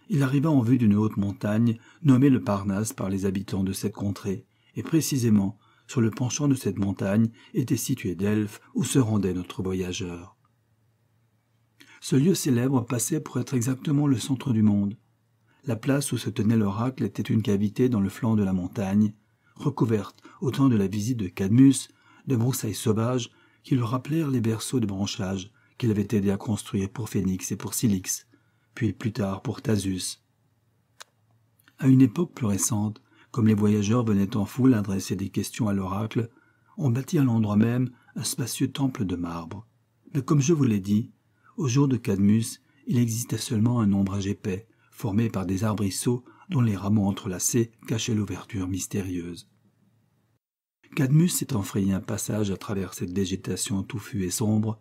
il arriva en vue d'une haute montagne nommée le Parnasse par les habitants de cette contrée, et précisément sur le penchant de cette montagne était situé Delphes, où se rendait notre voyageur. Ce lieu célèbre passait pour être exactement le centre du monde. La place où se tenait l'oracle était une cavité dans le flanc de la montagne, recouverte, au temps de la visite de Cadmus, de broussailles sauvages qui lui rappelèrent les berceaux de branchage qu'il avait aidé à construire pour Phénix et pour Silix, puis plus tard pour Thasus. À une époque plus récente, comme les voyageurs venaient en foule adresser des questions à l'oracle, on bâtit à l'endroit même un spacieux temple de marbre. Mais comme je vous l'ai dit, au jour de Cadmus, il existait seulement un ombrage épais, formé par des arbrisseaux dont les rameaux entrelacés cachaient l'ouverture mystérieuse. Cadmus s'étant frayé un passage à travers cette végétation touffue et sombre,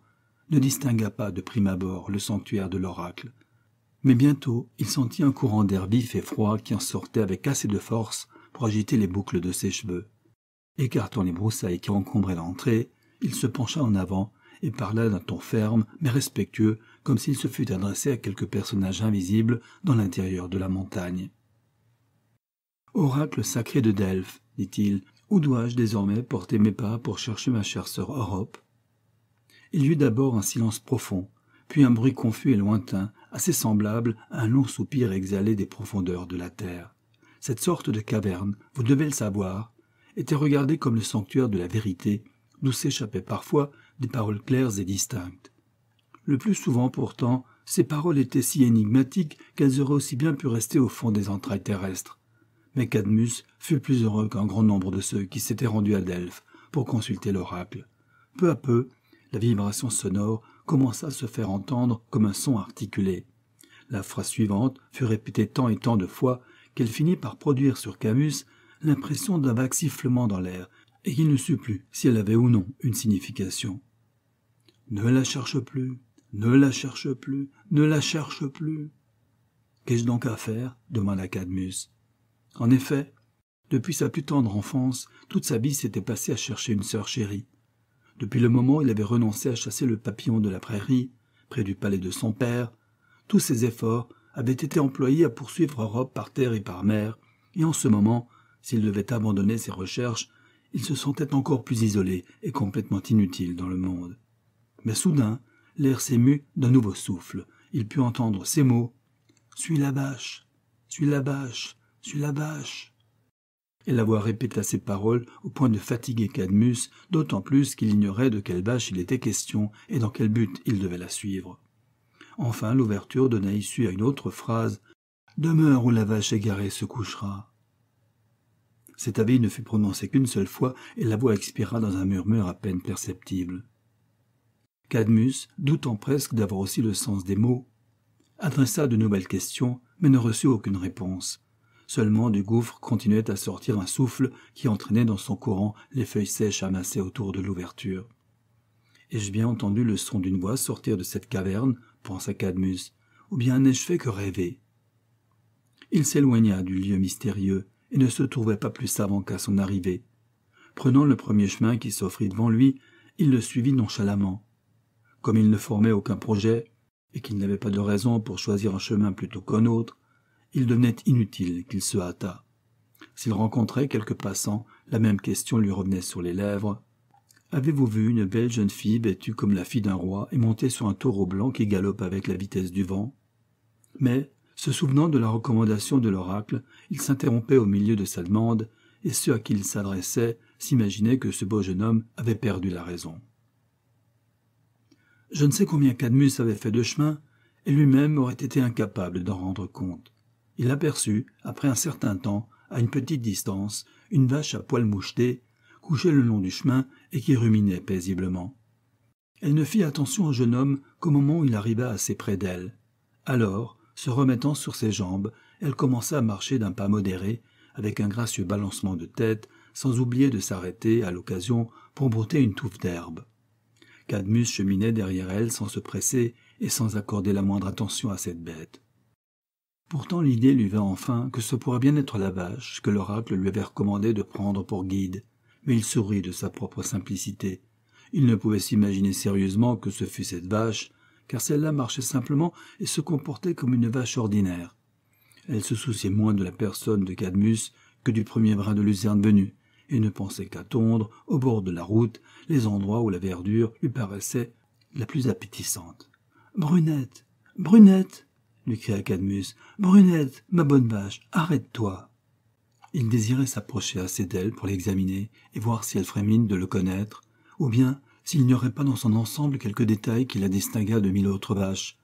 ne distingua pas de prime abord le sanctuaire de l'oracle. Mais bientôt, il sentit un courant d'air vif et froid qui en sortait avec assez de force pour agiter les boucles de ses cheveux. Écartant les broussailles qui encombraient l'entrée, il se pencha en avant et parla d'un ton ferme mais respectueux, comme s'il se fût adressé à quelque personnage invisible dans l'intérieur de la montagne. Oracle sacré de Delphes, dit-il, où dois-je désormais porter mes pas pour chercher ma chère sœur Europe Il y eut d'abord un silence profond, puis un bruit confus et lointain, assez semblable à un long soupir exhalé des profondeurs de la terre cette sorte de caverne, vous devez le savoir, était regardée comme le sanctuaire de la vérité, d'où s'échappaient parfois des paroles claires et distinctes. Le plus souvent pourtant, ces paroles étaient si énigmatiques qu'elles auraient aussi bien pu rester au fond des entrailles terrestres. Mais Cadmus fut plus heureux qu'un grand nombre de ceux qui s'étaient rendus à Delphes pour consulter l'oracle. Peu à peu, la vibration sonore commença à se faire entendre comme un son articulé. La phrase suivante fut répétée tant et tant de fois qu'elle finit par produire sur Camus l'impression d'un vague sifflement dans l'air, et qu'il ne sut plus si elle avait ou non une signification. Ne la cherche plus, ne la cherche plus, ne la cherche plus. Qu'ai-je donc à faire demanda Cadmus. En effet, depuis sa plus tendre enfance, toute sa vie s'était passée à chercher une sœur chérie. Depuis le moment où il avait renoncé à chasser le papillon de la prairie, près du palais de son père, tous ses efforts avait été employé à poursuivre Europe par terre et par mer, et en ce moment, s'il devait abandonner ses recherches, il se sentait encore plus isolé et complètement inutile dans le monde. Mais soudain, l'air s'émut d'un nouveau souffle. Il put entendre ces mots Suis la bâche, suis la bâche, suis la bâche. Et la voix répéta ces paroles au point de fatiguer Cadmus, d'autant plus qu'il ignorait de quelle bâche il était question et dans quel but il devait la suivre. Enfin, l'ouverture donna issue à une autre phrase Demeure où la vache égarée se couchera. Cet avis ne fut prononcé qu'une seule fois, et la voix expira dans un murmure à peine perceptible. Cadmus, doutant presque d'avoir aussi le sens des mots, adressa de nouvelles questions, mais ne reçut aucune réponse. Seulement du gouffre continuait à sortir un souffle qui entraînait dans son courant les feuilles sèches amassées autour de l'ouverture. Ai-je bien entendu le son d'une voix sortir de cette caverne pensa Cadmus, ou bien n'ai-je fait que rêver Il s'éloigna du lieu mystérieux et ne se trouvait pas plus savant qu'à son arrivée. Prenant le premier chemin qui s'offrit devant lui, il le suivit nonchalamment. Comme il ne formait aucun projet, et qu'il n'avait pas de raison pour choisir un chemin plutôt qu'un autre, il devenait inutile qu'il se hâtât. S'il rencontrait quelques passants, la même question lui revenait sur les lèvres. Avez-vous vu une belle jeune fille vêtue comme la fille d'un roi et montée sur un taureau blanc qui galope avec la vitesse du vent Mais, se souvenant de la recommandation de l'oracle, il s'interrompait au milieu de sa demande, et ceux à qui il s'adressait s'imaginaient que ce beau jeune homme avait perdu la raison. Je ne sais combien Cadmus avait fait de chemin, et lui-même aurait été incapable d'en rendre compte. Il aperçut, après un certain temps, à une petite distance, une vache à poils mouchetés couchée le long du chemin et qui ruminait paisiblement. Elle ne fit attention au jeune homme qu'au moment où il arriva assez près d'elle. Alors, se remettant sur ses jambes, elle commença à marcher d'un pas modéré, avec un gracieux balancement de tête, sans oublier de s'arrêter à l'occasion pour brouter une touffe d'herbe. Cadmus cheminait derrière elle sans se presser et sans accorder la moindre attention à cette bête. Pourtant l'idée lui vint enfin que ce pourrait bien être la vache que l'oracle lui avait recommandé de prendre pour guide, mais il sourit de sa propre simplicité. Il ne pouvait s'imaginer sérieusement que ce fût cette vache, car celle-là marchait simplement et se comportait comme une vache ordinaire. Elle se souciait moins de la personne de Cadmus que du premier brin de luzerne venu, et ne pensait qu'à tondre, au bord de la route, les endroits où la verdure lui paraissait la plus appétissante. Brunette Brunette lui cria Cadmus. Brunette, ma bonne vache, arrête-toi il désirait s'approcher assez d'elle pour l'examiner et voir si elle ferait mine de le connaître, ou bien s'il n'y aurait pas dans son ensemble quelques détails qui la distinguât de mille autres vaches,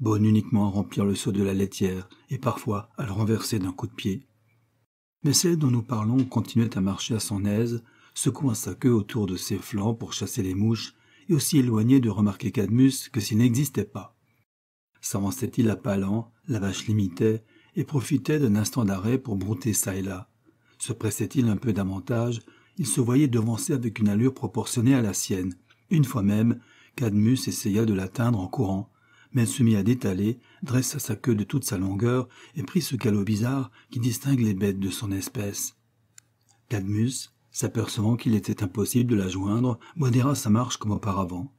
bonnes uniquement à remplir le seau de la laitière et parfois à le renverser d'un coup de pied. Mais celle dont nous parlons continuait à marcher à son aise, secouant sa queue autour de ses flancs pour chasser les mouches, et aussi éloignée de remarquer Cadmus que s'il n'existait pas. S'avançait-il à pas lents, la vache l'imitait, et profitait d'un instant d'arrêt pour brouter ça et là. Se pressait-il un peu davantage, il se voyait devancer avec une allure proportionnée à la sienne. Une fois même, Cadmus essaya de l'atteindre en courant, mais elle se mit à détaler, dressa sa queue de toute sa longueur et prit ce galop bizarre qui distingue les bêtes de son espèce. Cadmus, s'apercevant qu'il était impossible de la joindre, modéra sa marche comme auparavant.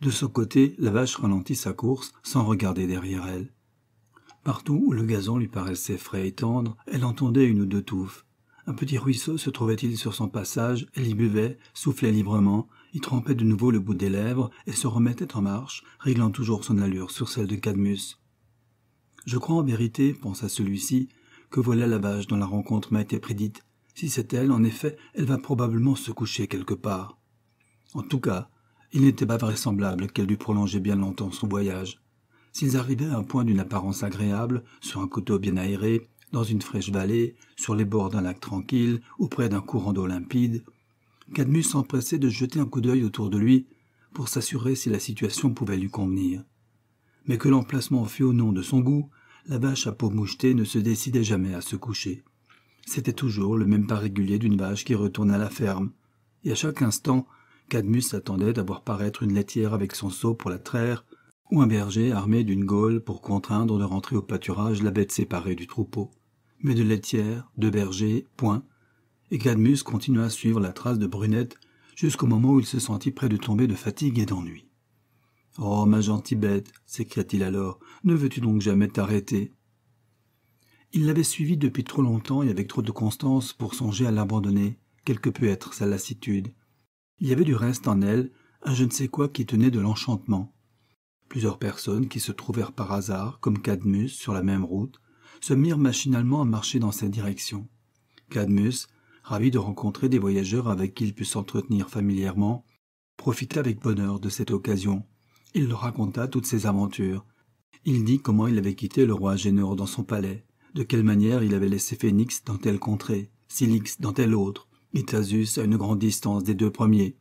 De son côté, la vache ralentit sa course sans regarder derrière elle. Partout où le gazon lui paraissait frais et tendre, elle entendait une ou deux touffes. Un petit ruisseau se trouvait-il sur son passage, elle y buvait, soufflait librement, y trempait de nouveau le bout des lèvres et se remettait en marche, réglant toujours son allure sur celle de Cadmus. Je crois en vérité, pensa celui-ci, que voilà la vache dont la rencontre m'a été prédite. Si c'est elle, en effet, elle va probablement se coucher quelque part. En tout cas, il n'était pas vraisemblable qu'elle dût prolonger bien longtemps son voyage. S'ils arrivaient à un point d'une apparence agréable, sur un coteau bien aéré, dans une fraîche vallée, sur les bords d'un lac tranquille ou près d'un courant d'eau limpide, Cadmus s'empressait de jeter un coup d'œil autour de lui pour s'assurer si la situation pouvait lui convenir. Mais que l'emplacement fût au nom de son goût, la vache à peau mouchetée ne se décidait jamais à se coucher. C'était toujours le même pas régulier d'une vache qui retourne à la ferme, et à chaque instant, Cadmus attendait d'avoir paraître une laitière avec son seau pour la traire ou un berger armé d'une gaule pour contraindre de rentrer au pâturage la bête séparée du troupeau. Mais de laitière, de berger, point. Et Cadmus continua à suivre la trace de Brunette jusqu'au moment où il se sentit près de tomber de fatigue et d'ennui. Oh, ma gentille bête, s'écria-t-il alors, ne veux-tu donc jamais t'arrêter Il l'avait suivie depuis trop longtemps et avec trop de constance pour songer à l'abandonner, quelle que peut être sa lassitude. Il y avait du reste en elle un je ne sais quoi qui tenait de l'enchantement, Plusieurs personnes qui se trouvèrent par hasard, comme Cadmus, sur la même route, se mirent machinalement à marcher dans cette direction. Cadmus, ravi de rencontrer des voyageurs avec qui il put s'entretenir familièrement, profita avec bonheur de cette occasion. Il leur raconta toutes ses aventures. Il dit comment il avait quitté le roi Génor dans son palais, de quelle manière il avait laissé Phénix dans telle contrée, Silix dans telle autre, et Thasus à une grande distance des deux premiers.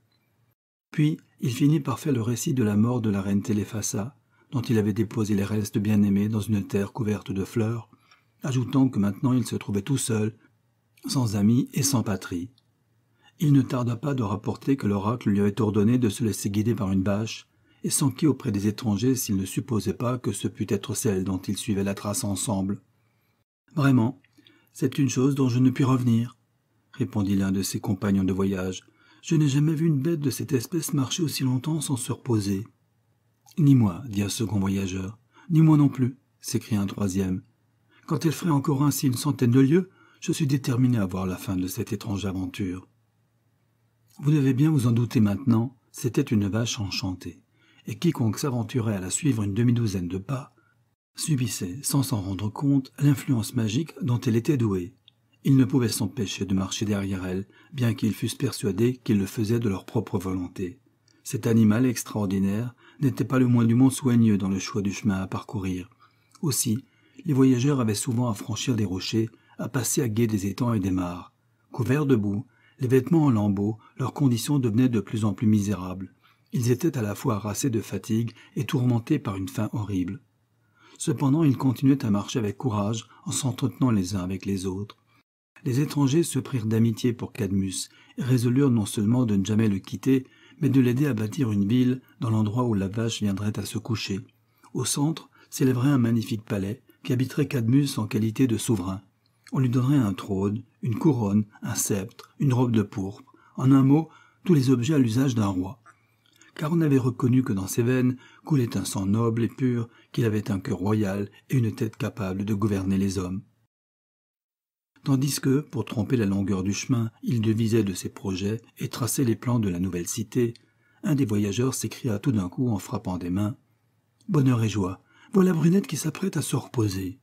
Puis, il finit par faire le récit de la mort de la reine Téléphassa, dont il avait déposé les restes bien-aimés dans une terre couverte de fleurs, ajoutant que maintenant il se trouvait tout seul, sans amis et sans patrie. Il ne tarda pas de rapporter que l'oracle lui avait ordonné de se laisser guider par une bâche, et s'enquit auprès des étrangers s'il ne supposait pas que ce pût être celle dont ils suivaient la trace ensemble. Vraiment, c'est une chose dont je ne puis revenir, répondit l'un de ses compagnons de voyage, je n'ai jamais vu une bête de cette espèce marcher aussi longtemps sans se reposer. Ni moi, dit un second voyageur. Ni moi non plus, s'écria un troisième. Quand elle ferait encore ainsi une centaine de lieues, je suis déterminé à voir la fin de cette étrange aventure. Vous devez bien vous en douter maintenant, c'était une vache enchantée, et quiconque s'aventurait à la suivre une demi-douzaine de pas subissait, sans s'en rendre compte, l'influence magique dont elle était douée. Ils ne pouvaient s'empêcher de marcher derrière elle, bien qu'ils fussent persuadés qu'ils le faisaient de leur propre volonté. Cet animal extraordinaire n'était pas le moins du monde soigneux dans le choix du chemin à parcourir. Aussi, les voyageurs avaient souvent à franchir des rochers, à passer à gué des étangs et des mares. Couverts de boue, les vêtements en lambeaux, leurs conditions devenaient de plus en plus misérables. Ils étaient à la fois harassés de fatigue et tourmentés par une faim horrible. Cependant, ils continuaient à marcher avec courage en s'entretenant les uns avec les autres les étrangers se prirent d'amitié pour Cadmus et résolurent non seulement de ne jamais le quitter, mais de l'aider à bâtir une ville dans l'endroit où la vache viendrait à se coucher. Au centre s'élèverait un magnifique palais qui habiterait Cadmus en qualité de souverain. On lui donnerait un trône, une couronne, un sceptre, une robe de pourpre, en un mot, tous les objets à l'usage d'un roi. Car on avait reconnu que dans ses veines coulait un sang noble et pur, qu'il avait un cœur royal et une tête capable de gouverner les hommes tandis que, pour tromper la longueur du chemin, il devisait de ses projets et traçait les plans de la nouvelle cité, un des voyageurs s'écria tout d'un coup en frappant des mains. Bonheur et joie, voilà Brunette qui s'apprête à se reposer.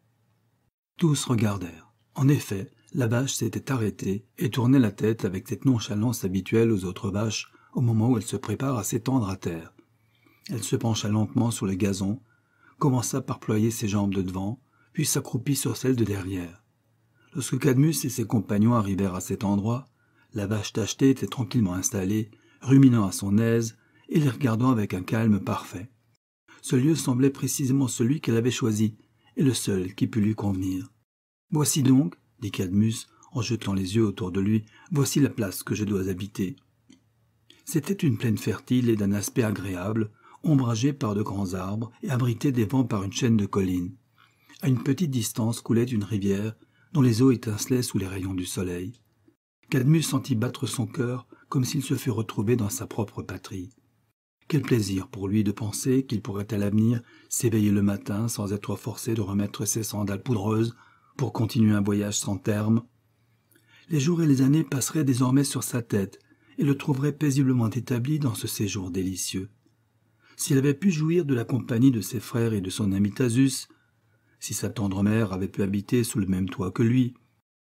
Tous regardèrent. En effet, la vache s'était arrêtée et tournait la tête avec cette nonchalance habituelle aux autres vaches au moment où elle se prépare à s'étendre à terre. Elle se pencha lentement sur le gazon, commença par ployer ses jambes de devant, puis s'accroupit sur celles de derrière. Lorsque Cadmus et ses compagnons arrivèrent à cet endroit, la vache tachetée était tranquillement installée, ruminant à son aise et les regardant avec un calme parfait. Ce lieu semblait précisément celui qu'elle avait choisi, et le seul qui pût lui convenir. Voici donc, dit Cadmus, en jetant les yeux autour de lui, voici la place que je dois habiter. C'était une plaine fertile et d'un aspect agréable, ombragée par de grands arbres et abritée des vents par une chaîne de collines. À une petite distance coulait une rivière dont les eaux étincelaient sous les rayons du soleil. Cadmus sentit battre son cœur comme s'il se fût retrouvé dans sa propre patrie. Quel plaisir pour lui de penser qu'il pourrait à l'avenir s'éveiller le matin sans être forcé de remettre ses sandales poudreuses pour continuer un voyage sans terme. Les jours et les années passeraient désormais sur sa tête et le trouverait paisiblement établi dans ce séjour délicieux. S'il avait pu jouir de la compagnie de ses frères et de son ami Thasus, si sa tendre mère avait pu habiter sous le même toit que lui.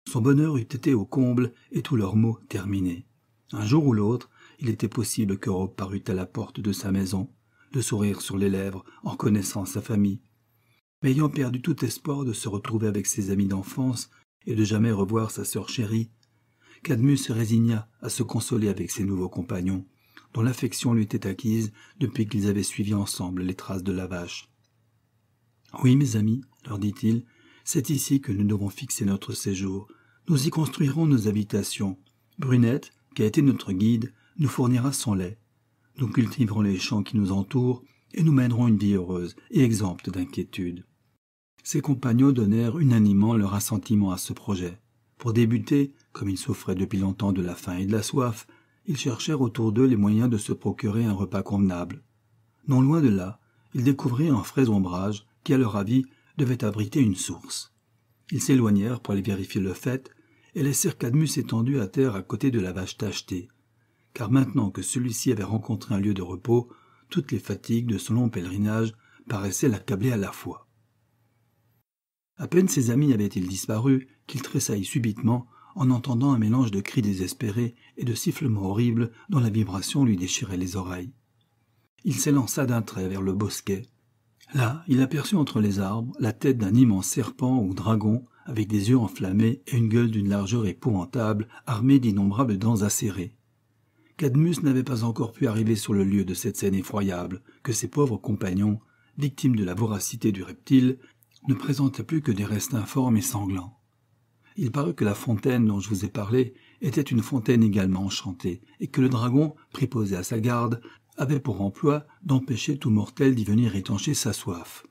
Son bonheur eût été au comble et tous leurs maux terminés. Un jour ou l'autre, il était possible que Rob parût à la porte de sa maison, le sourire sur les lèvres en connaissant sa famille. Mais ayant perdu tout espoir de se retrouver avec ses amis d'enfance et de jamais revoir sa sœur chérie, Cadmus se résigna à se consoler avec ses nouveaux compagnons, dont l'affection lui était acquise depuis qu'ils avaient suivi ensemble les traces de la vache. Oui, mes amis, leur dit-il, c'est ici que nous devons fixer notre séjour. Nous y construirons nos habitations. Brunette, qui a été notre guide, nous fournira son lait. Nous cultiverons les champs qui nous entourent et nous mènerons une vie heureuse et exempte d'inquiétude. Ses compagnons donnèrent unanimement leur assentiment à ce projet. Pour débuter, comme ils souffraient depuis longtemps de la faim et de la soif, ils cherchèrent autour d'eux les moyens de se procurer un repas convenable. Non loin de là, ils découvrirent un frais ombrage qui, à leur avis, devait abriter une source. Ils s'éloignèrent pour aller vérifier le fait, et laissèrent Cadmus étendu à terre à côté de la vache tachetée, car maintenant que celui-ci avait rencontré un lieu de repos, toutes les fatigues de son long pèlerinage paraissaient l'accabler à la fois. À peine ses amis avaient-ils disparu qu'il tressaillit subitement en entendant un mélange de cris désespérés et de sifflements horribles dont la vibration lui déchirait les oreilles. Il s'élança d'un trait vers le bosquet, Là, il aperçut entre les arbres la tête d'un immense serpent ou dragon, avec des yeux enflammés et une gueule d'une largeur épouvantable, armée d'innombrables dents acérées. Cadmus n'avait pas encore pu arriver sur le lieu de cette scène effroyable, que ses pauvres compagnons, victimes de la voracité du reptile, ne présentaient plus que des restes informes et sanglants. Il parut que la fontaine dont je vous ai parlé était une fontaine également enchantée, et que le dragon, préposé à sa garde, avait pour emploi d'empêcher tout mortel d'y venir étancher sa soif.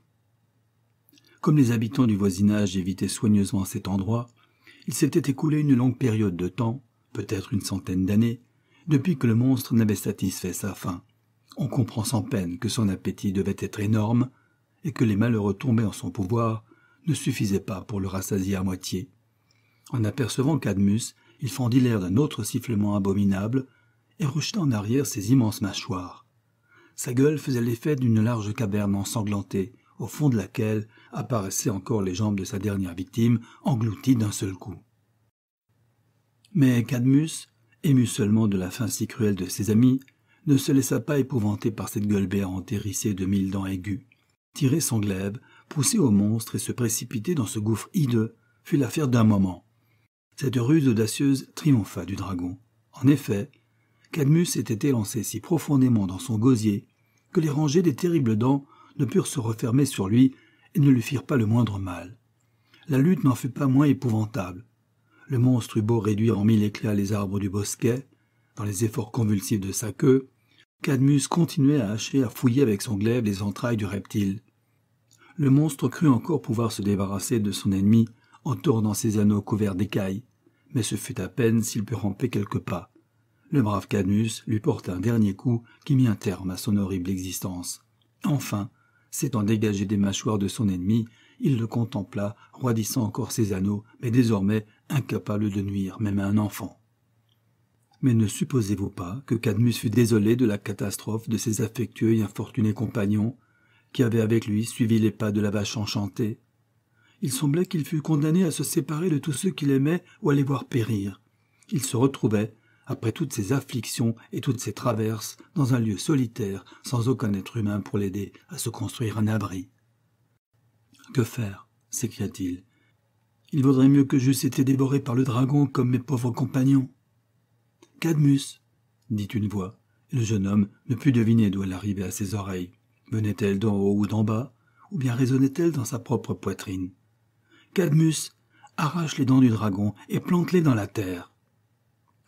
Comme les habitants du voisinage évitaient soigneusement cet endroit, il s'était écoulé une longue période de temps, peut-être une centaine d'années, depuis que le monstre n'avait satisfait sa faim. On comprend sans peine que son appétit devait être énorme et que les malheureux tombés en son pouvoir ne suffisaient pas pour le rassasier à moitié. En apercevant Cadmus, il fendit l'air d'un autre sifflement abominable et rejeta en arrière ses immenses mâchoires. Sa gueule faisait l'effet d'une large caverne ensanglantée, au fond de laquelle apparaissaient encore les jambes de sa dernière victime, engloutie d'un seul coup. Mais Cadmus, ému seulement de la fin si cruelle de ses amis, ne se laissa pas épouvanter par cette gueule béante hérissée de mille dents aiguës. Tirer son glaive, pousser au monstre et se précipiter dans ce gouffre hideux fut l'affaire d'un moment. Cette ruse audacieuse triompha du dragon. En effet, Cadmus s'était élancé si profondément dans son gosier que les rangées des terribles dents ne purent se refermer sur lui et ne lui firent pas le moindre mal. La lutte n'en fut pas moins épouvantable. Le monstre eut beau réduire en mille éclats les arbres du bosquet, dans les efforts convulsifs de sa queue, Cadmus continuait à hacher, à fouiller avec son glaive les entrailles du reptile. Le monstre crut encore pouvoir se débarrasser de son ennemi en tournant ses anneaux couverts d'écailles, mais ce fut à peine s'il put ramper quelques pas le brave Canus lui porta un dernier coup qui mit un terme à son horrible existence. Enfin, s'étant dégagé des mâchoires de son ennemi, il le contempla, roidissant encore ses anneaux, mais désormais incapable de nuire même à un enfant. Mais ne supposez-vous pas que Cadmus fut désolé de la catastrophe de ses affectueux et infortunés compagnons, qui avaient avec lui suivi les pas de la vache enchantée Il semblait qu'il fût condamné à se séparer de tous ceux qu'il aimait ou à les voir périr. Il se retrouvait, après toutes ces afflictions et toutes ces traverses, dans un lieu solitaire, sans aucun être humain pour l'aider à se construire un abri. Que faire s'écria-t-il. Il vaudrait mieux que j'eusse été dévoré par le dragon comme mes pauvres compagnons. Cadmus, dit une voix, et le jeune homme ne put deviner d'où elle arrivait à ses oreilles. Venait-elle d'en haut ou d'en bas, ou bien résonnait-elle dans sa propre poitrine Cadmus, arrache les dents du dragon et plante-les dans la terre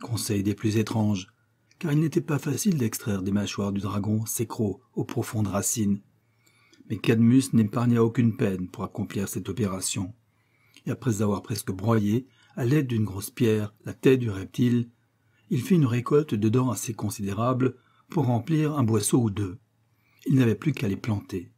conseil des plus étranges, car il n'était pas facile d'extraire des mâchoires du dragon ses crocs aux profondes racines. Mais Cadmus n'épargna aucune peine pour accomplir cette opération, et après avoir presque broyé, à l'aide d'une grosse pierre, la tête du reptile, il fit une récolte de dents assez considérable pour remplir un boisseau ou deux. Il n'avait plus qu'à les planter.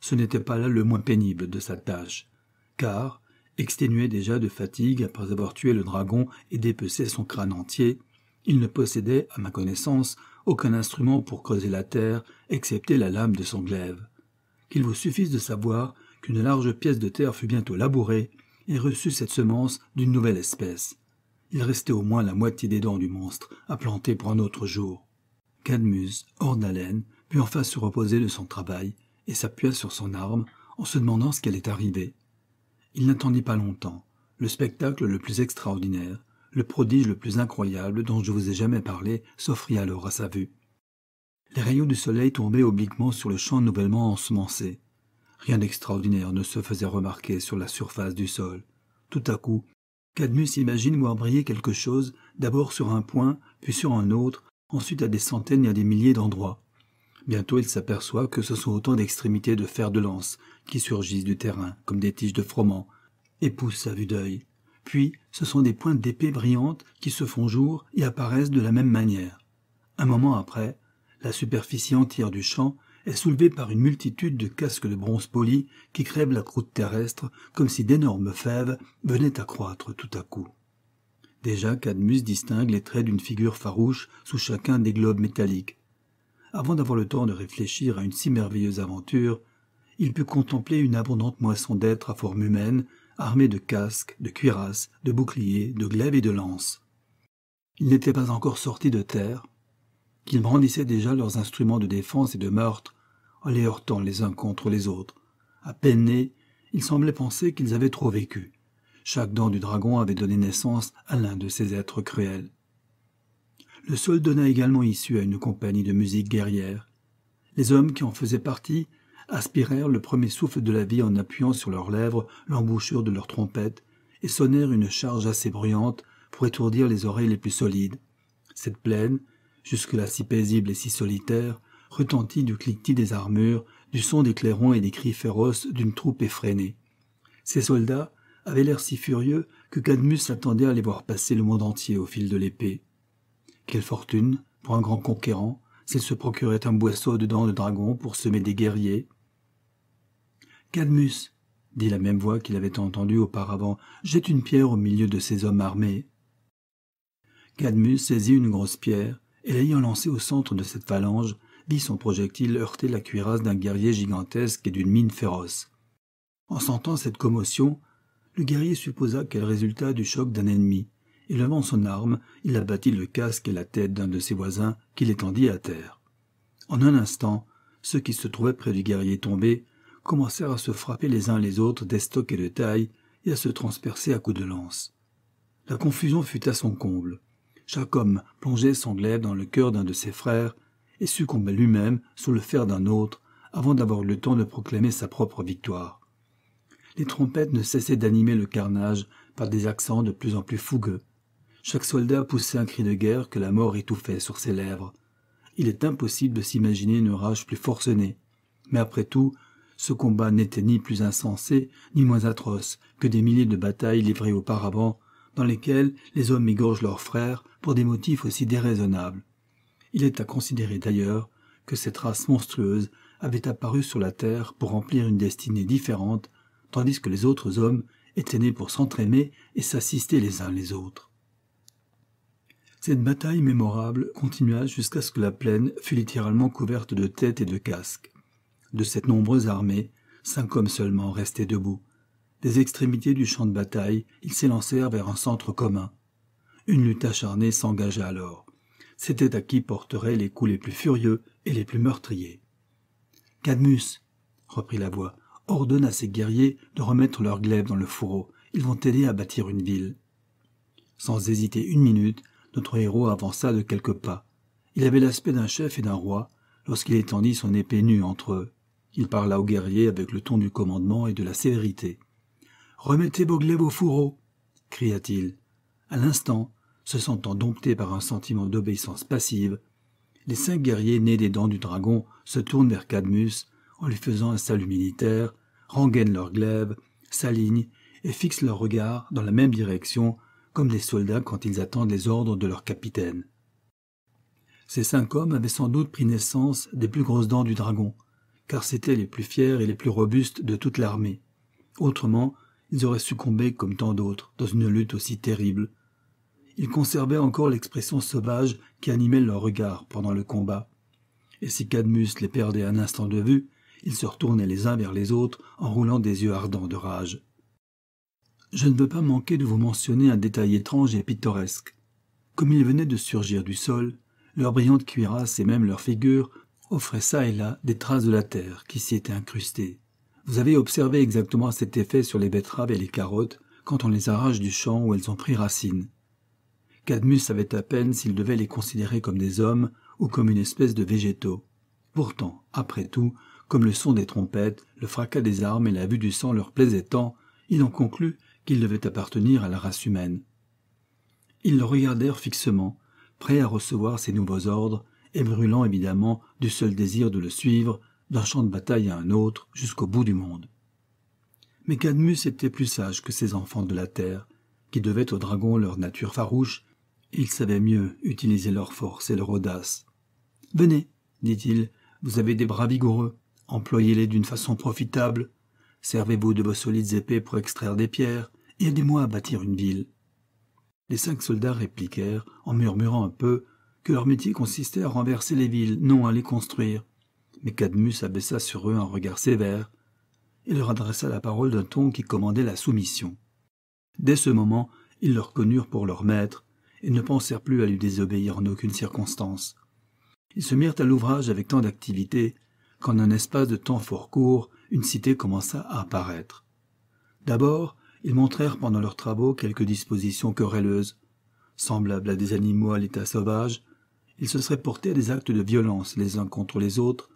Ce n'était pas là le moins pénible de sa tâche, car, Exténué déjà de fatigue après avoir tué le dragon et dépecé son crâne entier, il ne possédait, à ma connaissance, aucun instrument pour creuser la terre, excepté la lame de son glaive. Qu'il vous suffise de savoir qu'une large pièce de terre fut bientôt labourée et reçut cette semence d'une nouvelle espèce. Il restait au moins la moitié des dents du monstre à planter pour un autre jour. Cadmus, hors d'haleine, put enfin se reposer de son travail et s'appuya sur son arme en se demandant ce qu'elle est arrivée. Il n'attendit pas longtemps. Le spectacle le plus extraordinaire, le prodige le plus incroyable dont je vous ai jamais parlé s'offrit alors à sa vue. Les rayons du soleil tombaient obliquement sur le champ nouvellement ensemencé. Rien d'extraordinaire ne se faisait remarquer sur la surface du sol. Tout à coup, Cadmus imagine voir briller quelque chose, d'abord sur un point, puis sur un autre, ensuite à des centaines et à des milliers d'endroits. Bientôt il s'aperçoit que ce sont autant d'extrémités de fer de lance qui surgissent du terrain, comme des tiges de froment, et poussent à vue d'œil. Puis ce sont des pointes d'épée brillantes qui se font jour et apparaissent de la même manière. Un moment après, la superficie entière du champ est soulevée par une multitude de casques de bronze poli qui crèvent la croûte terrestre comme si d'énormes fèves venaient à croître tout à coup. Déjà Cadmus distingue les traits d'une figure farouche sous chacun des globes métalliques, avant d'avoir le temps de réfléchir à une si merveilleuse aventure, il put contempler une abondante moisson d'êtres à forme humaine, armés de casques, de cuirasses, de boucliers, de glaives et de lances. Ils n'étaient pas encore sortis de terre, qu'ils brandissaient déjà leurs instruments de défense et de meurtre, en les heurtant les uns contre les autres. À peine nés, ils semblaient penser qu'ils avaient trop vécu. Chaque dent du dragon avait donné naissance à l'un de ces êtres cruels. Le donna également issue à une compagnie de musique guerrière. Les hommes qui en faisaient partie aspirèrent le premier souffle de la vie en appuyant sur leurs lèvres l'embouchure de leurs trompettes et sonnèrent une charge assez bruyante pour étourdir les oreilles les plus solides. Cette plaine, jusque-là si paisible et si solitaire, retentit du cliquetis des armures, du son des clairons et des cris féroces d'une troupe effrénée. Ces soldats avaient l'air si furieux que Cadmus attendait à les voir passer le monde entier au fil de l'épée. Quelle fortune, pour un grand conquérant, s'il se procurait un boisseau de dents de dragon pour semer des guerriers Cadmus, dit la même voix qu'il avait entendue auparavant, jette une pierre au milieu de ces hommes armés. Cadmus saisit une grosse pierre, et l'ayant lancée au centre de cette phalange, vit son projectile heurter la cuirasse d'un guerrier gigantesque et d'une mine féroce. En sentant cette commotion, le guerrier supposa qu'elle résulta du choc d'un ennemi, et levant son arme, il abattit le casque et la tête d'un de ses voisins, qu'il étendit à terre. En un instant, ceux qui se trouvaient près du guerrier tombé commencèrent à se frapper les uns les autres d'estoc et de taille, et à se transpercer à coups de lance. La confusion fut à son comble. Chaque homme plongeait son glaive dans le cœur d'un de ses frères, et succombait lui-même sous le fer d'un autre, avant d'avoir le temps de proclamer sa propre victoire. Les trompettes ne cessaient d'animer le carnage par des accents de plus en plus fougueux, chaque soldat poussait un cri de guerre que la mort étouffait sur ses lèvres. Il est impossible de s'imaginer une rage plus forcenée. Mais après tout, ce combat n'était ni plus insensé, ni moins atroce que des milliers de batailles livrées auparavant, dans lesquelles les hommes égorgent leurs frères pour des motifs aussi déraisonnables. Il est à considérer d'ailleurs que cette race monstrueuse avait apparu sur la terre pour remplir une destinée différente, tandis que les autres hommes étaient nés pour s'entraîner et s'assister les uns les autres. Cette bataille mémorable continua jusqu'à ce que la plaine fût littéralement couverte de têtes et de casques. De cette nombreuse armée, cinq hommes seulement restaient debout. Des extrémités du champ de bataille, ils s'élancèrent vers un centre commun. Une lutte acharnée s'engagea alors. C'était à qui porteraient les coups les plus furieux et les plus meurtriers. Cadmus, reprit la voix, ordonne à ses guerriers de remettre leurs glaives dans le fourreau. Ils vont t'aider à bâtir une ville. Sans hésiter une minute, notre héros avança de quelques pas. Il avait l'aspect d'un chef et d'un roi lorsqu'il étendit son épée nue entre eux. Il parla aux guerriers avec le ton du commandement et de la sévérité. Remettez vos glaives au fourreau cria-t-il. À l'instant, se sentant dompté par un sentiment d'obéissance passive, les cinq guerriers nés des dents du dragon se tournent vers Cadmus en lui faisant un salut militaire, rengainent leurs glaives, s'alignent et fixent leurs regards dans la même direction comme les soldats quand ils attendent les ordres de leur capitaine. Ces cinq hommes avaient sans doute pris naissance des plus grosses dents du dragon, car c'étaient les plus fiers et les plus robustes de toute l'armée. Autrement, ils auraient succombé comme tant d'autres dans une lutte aussi terrible. Ils conservaient encore l'expression sauvage qui animait leurs regard pendant le combat. Et si Cadmus les perdait un instant de vue, ils se retournaient les uns vers les autres en roulant des yeux ardents de rage je ne veux pas manquer de vous mentionner un détail étrange et pittoresque. Comme ils venaient de surgir du sol, leurs brillantes cuirasses et même leurs figures offraient çà et là des traces de la terre qui s'y était incrustée. Vous avez observé exactement cet effet sur les betteraves et les carottes quand on les arrache du champ où elles ont pris racine. Cadmus savait à peine s'il devait les considérer comme des hommes ou comme une espèce de végétaux. Pourtant, après tout, comme le son des trompettes, le fracas des armes et la vue du sang leur plaisaient tant, il en conclut qu'il devait appartenir à la race humaine. Ils le regardèrent fixement, prêts à recevoir ses nouveaux ordres, et brûlant évidemment du seul désir de le suivre, d'un champ de bataille à un autre, jusqu'au bout du monde. Mais Cadmus était plus sage que ces enfants de la terre, qui devaient aux dragons leur nature farouche, Il savait savaient mieux utiliser leur force et leur audace. Venez, dit-il, vous avez des bras vigoureux, employez-les d'une façon profitable, servez-vous de vos solides épées pour extraire des pierres, Aidez-moi à bâtir une ville. Les cinq soldats répliquèrent, en murmurant un peu, que leur métier consistait à renverser les villes, non à les construire. Mais Cadmus abaissa sur eux un regard sévère et leur adressa la parole d'un ton qui commandait la soumission. Dès ce moment, ils le reconnurent pour leur maître et ne pensèrent plus à lui désobéir en aucune circonstance. Ils se mirent à l'ouvrage avec tant d'activité qu'en un espace de temps fort court, une cité commença à apparaître. D'abord, ils montrèrent pendant leurs travaux quelques dispositions querelleuses. Semblables à des animaux à l'état sauvage, ils se seraient portés à des actes de violence les uns contre les autres,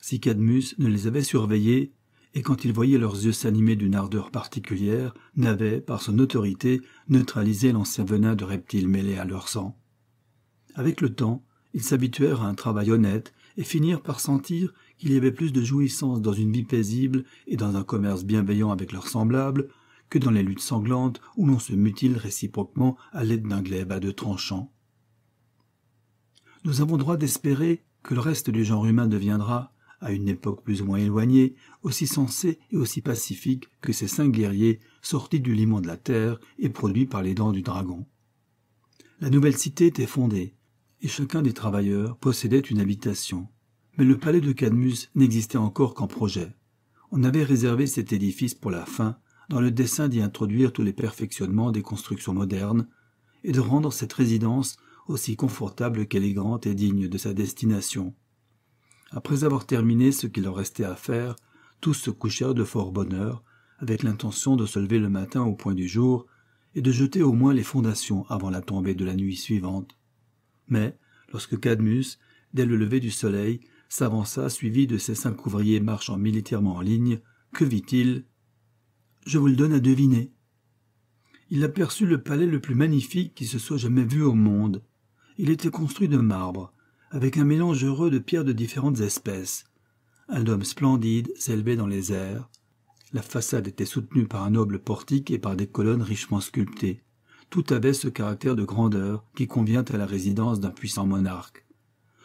si Cadmus ne les avait surveillés, et quand il voyait leurs yeux s'animer d'une ardeur particulière, n'avait, par son autorité, neutralisé l'ancien venin de reptiles mêlé à leur sang. Avec le temps, ils s'habituèrent à un travail honnête et finirent par sentir qu'il y avait plus de jouissance dans une vie paisible et dans un commerce bienveillant avec leurs semblables que dans les luttes sanglantes où l'on se mutile réciproquement à l'aide d'un glaive à deux tranchants. Nous avons droit d'espérer que le reste du genre humain deviendra, à une époque plus ou moins éloignée, aussi sensé et aussi pacifique que ces cinq guerriers sortis du limon de la terre et produits par les dents du dragon. La nouvelle cité était fondée, et chacun des travailleurs possédait une habitation. Mais le palais de Cadmus n'existait encore qu'en projet. On avait réservé cet édifice pour la fin, dans le dessein d'y introduire tous les perfectionnements des constructions modernes, et de rendre cette résidence aussi confortable qu'élégante et digne de sa destination. Après avoir terminé ce qu'il leur restait à faire, tous se couchèrent de fort bonne heure, avec l'intention de se lever le matin au point du jour, et de jeter au moins les fondations avant la tombée de la nuit suivante. Mais, lorsque Cadmus, dès le lever du soleil, s'avança suivi de ses cinq ouvriers marchant militairement en ligne, que vit-il je vous le donne à deviner. Il aperçut le palais le plus magnifique qui se soit jamais vu au monde. Il était construit de marbre, avec un mélange heureux de pierres de différentes espèces. Un dôme splendide s'élevait dans les airs. La façade était soutenue par un noble portique et par des colonnes richement sculptées. Tout avait ce caractère de grandeur qui convient à la résidence d'un puissant monarque.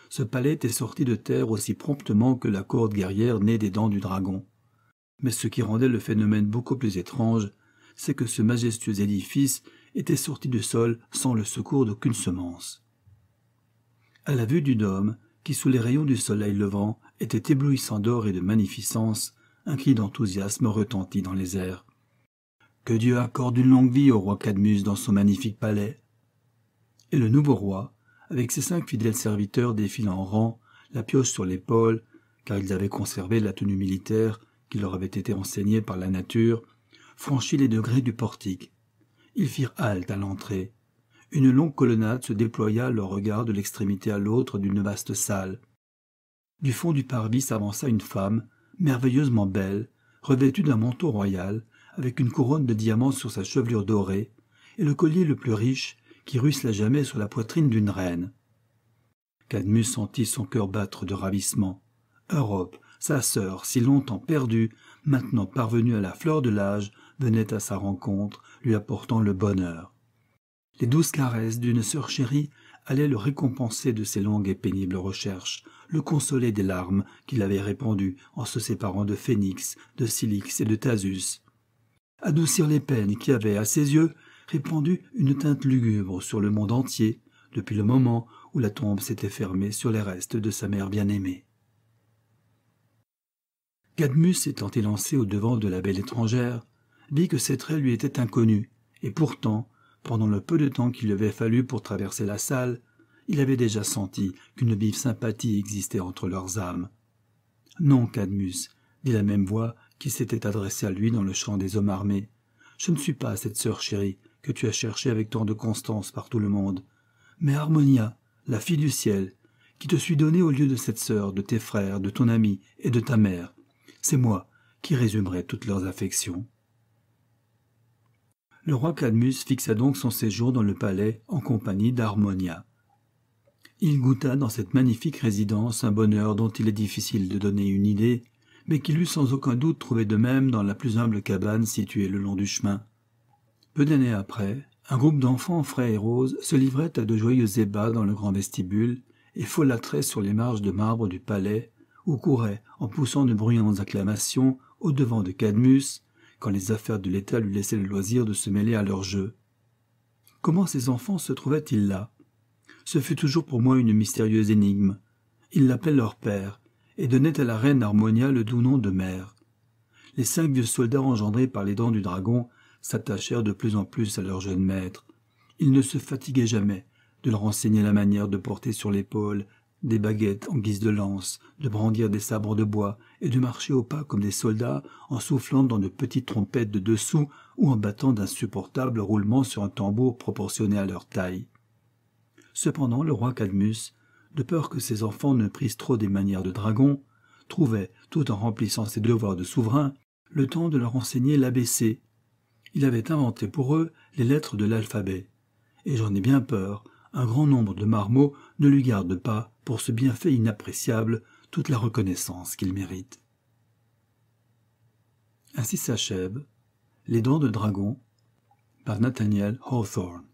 Ce palais était sorti de terre aussi promptement que la corde guerrière née des dents du dragon. Mais ce qui rendait le phénomène beaucoup plus étrange, c'est que ce majestueux édifice était sorti du sol sans le secours d'aucune semence. À la vue du dôme, qui sous les rayons du soleil levant était éblouissant d'or et de magnificence, un cri d'enthousiasme retentit dans les airs. Que Dieu accorde une longue vie au roi Cadmus dans son magnifique palais. Et le nouveau roi, avec ses cinq fidèles serviteurs, défilant en rang, la pioche sur l'épaule, car ils avaient conservé la tenue militaire qui leur avait été enseigné par la nature, franchit les degrés du portique. Ils firent halte à l'entrée. Une longue colonnade se déploya leur regard de l'extrémité à l'autre d'une vaste salle. Du fond du parvis s'avança une femme, merveilleusement belle, revêtue d'un manteau royal, avec une couronne de diamants sur sa chevelure dorée, et le collier le plus riche qui l'a jamais sur la poitrine d'une reine. Cadmus sentit son cœur battre de ravissement. Europe, sa sœur, si longtemps perdue, maintenant parvenue à la fleur de l'âge, venait à sa rencontre, lui apportant le bonheur. Les douces caresses d'une sœur chérie allaient le récompenser de ses longues et pénibles recherches, le consoler des larmes qu'il avait répandues en se séparant de Phénix, de Silix et de Thasus, adoucir les peines qui avaient, à ses yeux, répandu une teinte lugubre sur le monde entier, depuis le moment où la tombe s'était fermée sur les restes de sa mère bien-aimée. Cadmus étant élancé au-devant de la belle étrangère, vit que ses traits lui étaient inconnus, et pourtant, pendant le peu de temps qu'il lui avait fallu pour traverser la salle, il avait déjà senti qu'une vive sympathie existait entre leurs âmes. Non, Cadmus, dit la même voix qui s'était adressée à lui dans le champ des hommes armés, je ne suis pas cette sœur chérie que tu as cherchée avec tant de constance par tout le monde, mais Harmonia, la fille du ciel, qui te suis donnée au lieu de cette sœur, de tes frères, de ton ami et de ta mère, c'est moi qui résumerai toutes leurs affections. Le roi Cadmus fixa donc son séjour dans le palais en compagnie d'Harmonia. Il goûta dans cette magnifique résidence un bonheur dont il est difficile de donner une idée, mais qu'il eût sans aucun doute trouvé de même dans la plus humble cabane située le long du chemin. Peu d'années après, un groupe d'enfants frais et roses se livrait à de joyeux ébats dans le grand vestibule et folâtrait sur les marges de marbre du palais ou courait en poussant de bruyantes acclamations au-devant de Cadmus, quand les affaires de l'État lui laissaient le loisir de se mêler à leur jeu. Comment ces enfants se trouvaient-ils là Ce fut toujours pour moi une mystérieuse énigme. Ils l'appelaient leur père, et donnaient à la reine Harmonia le doux nom de mère. Les cinq vieux soldats engendrés par les dents du dragon s'attachèrent de plus en plus à leur jeune maître. Ils ne se fatiguaient jamais de leur enseigner la manière de porter sur l'épaule des baguettes en guise de lance, de brandir des sabres de bois et de marcher au pas comme des soldats en soufflant dans de petites trompettes de dessous ou en battant d'insupportables roulements sur un tambour proportionné à leur taille. Cependant le roi Cadmus, de peur que ses enfants ne prissent trop des manières de dragon, trouvait, tout en remplissant ses devoirs de souverain, le temps de leur enseigner l'ABC. Il avait inventé pour eux les lettres de l'alphabet. Et j'en ai bien peur, un grand nombre de marmots ne lui gardent pas, pour ce bienfait inappréciable, toute la reconnaissance qu'il mérite. Ainsi s'achève Les dents de dragon par Nathaniel Hawthorne.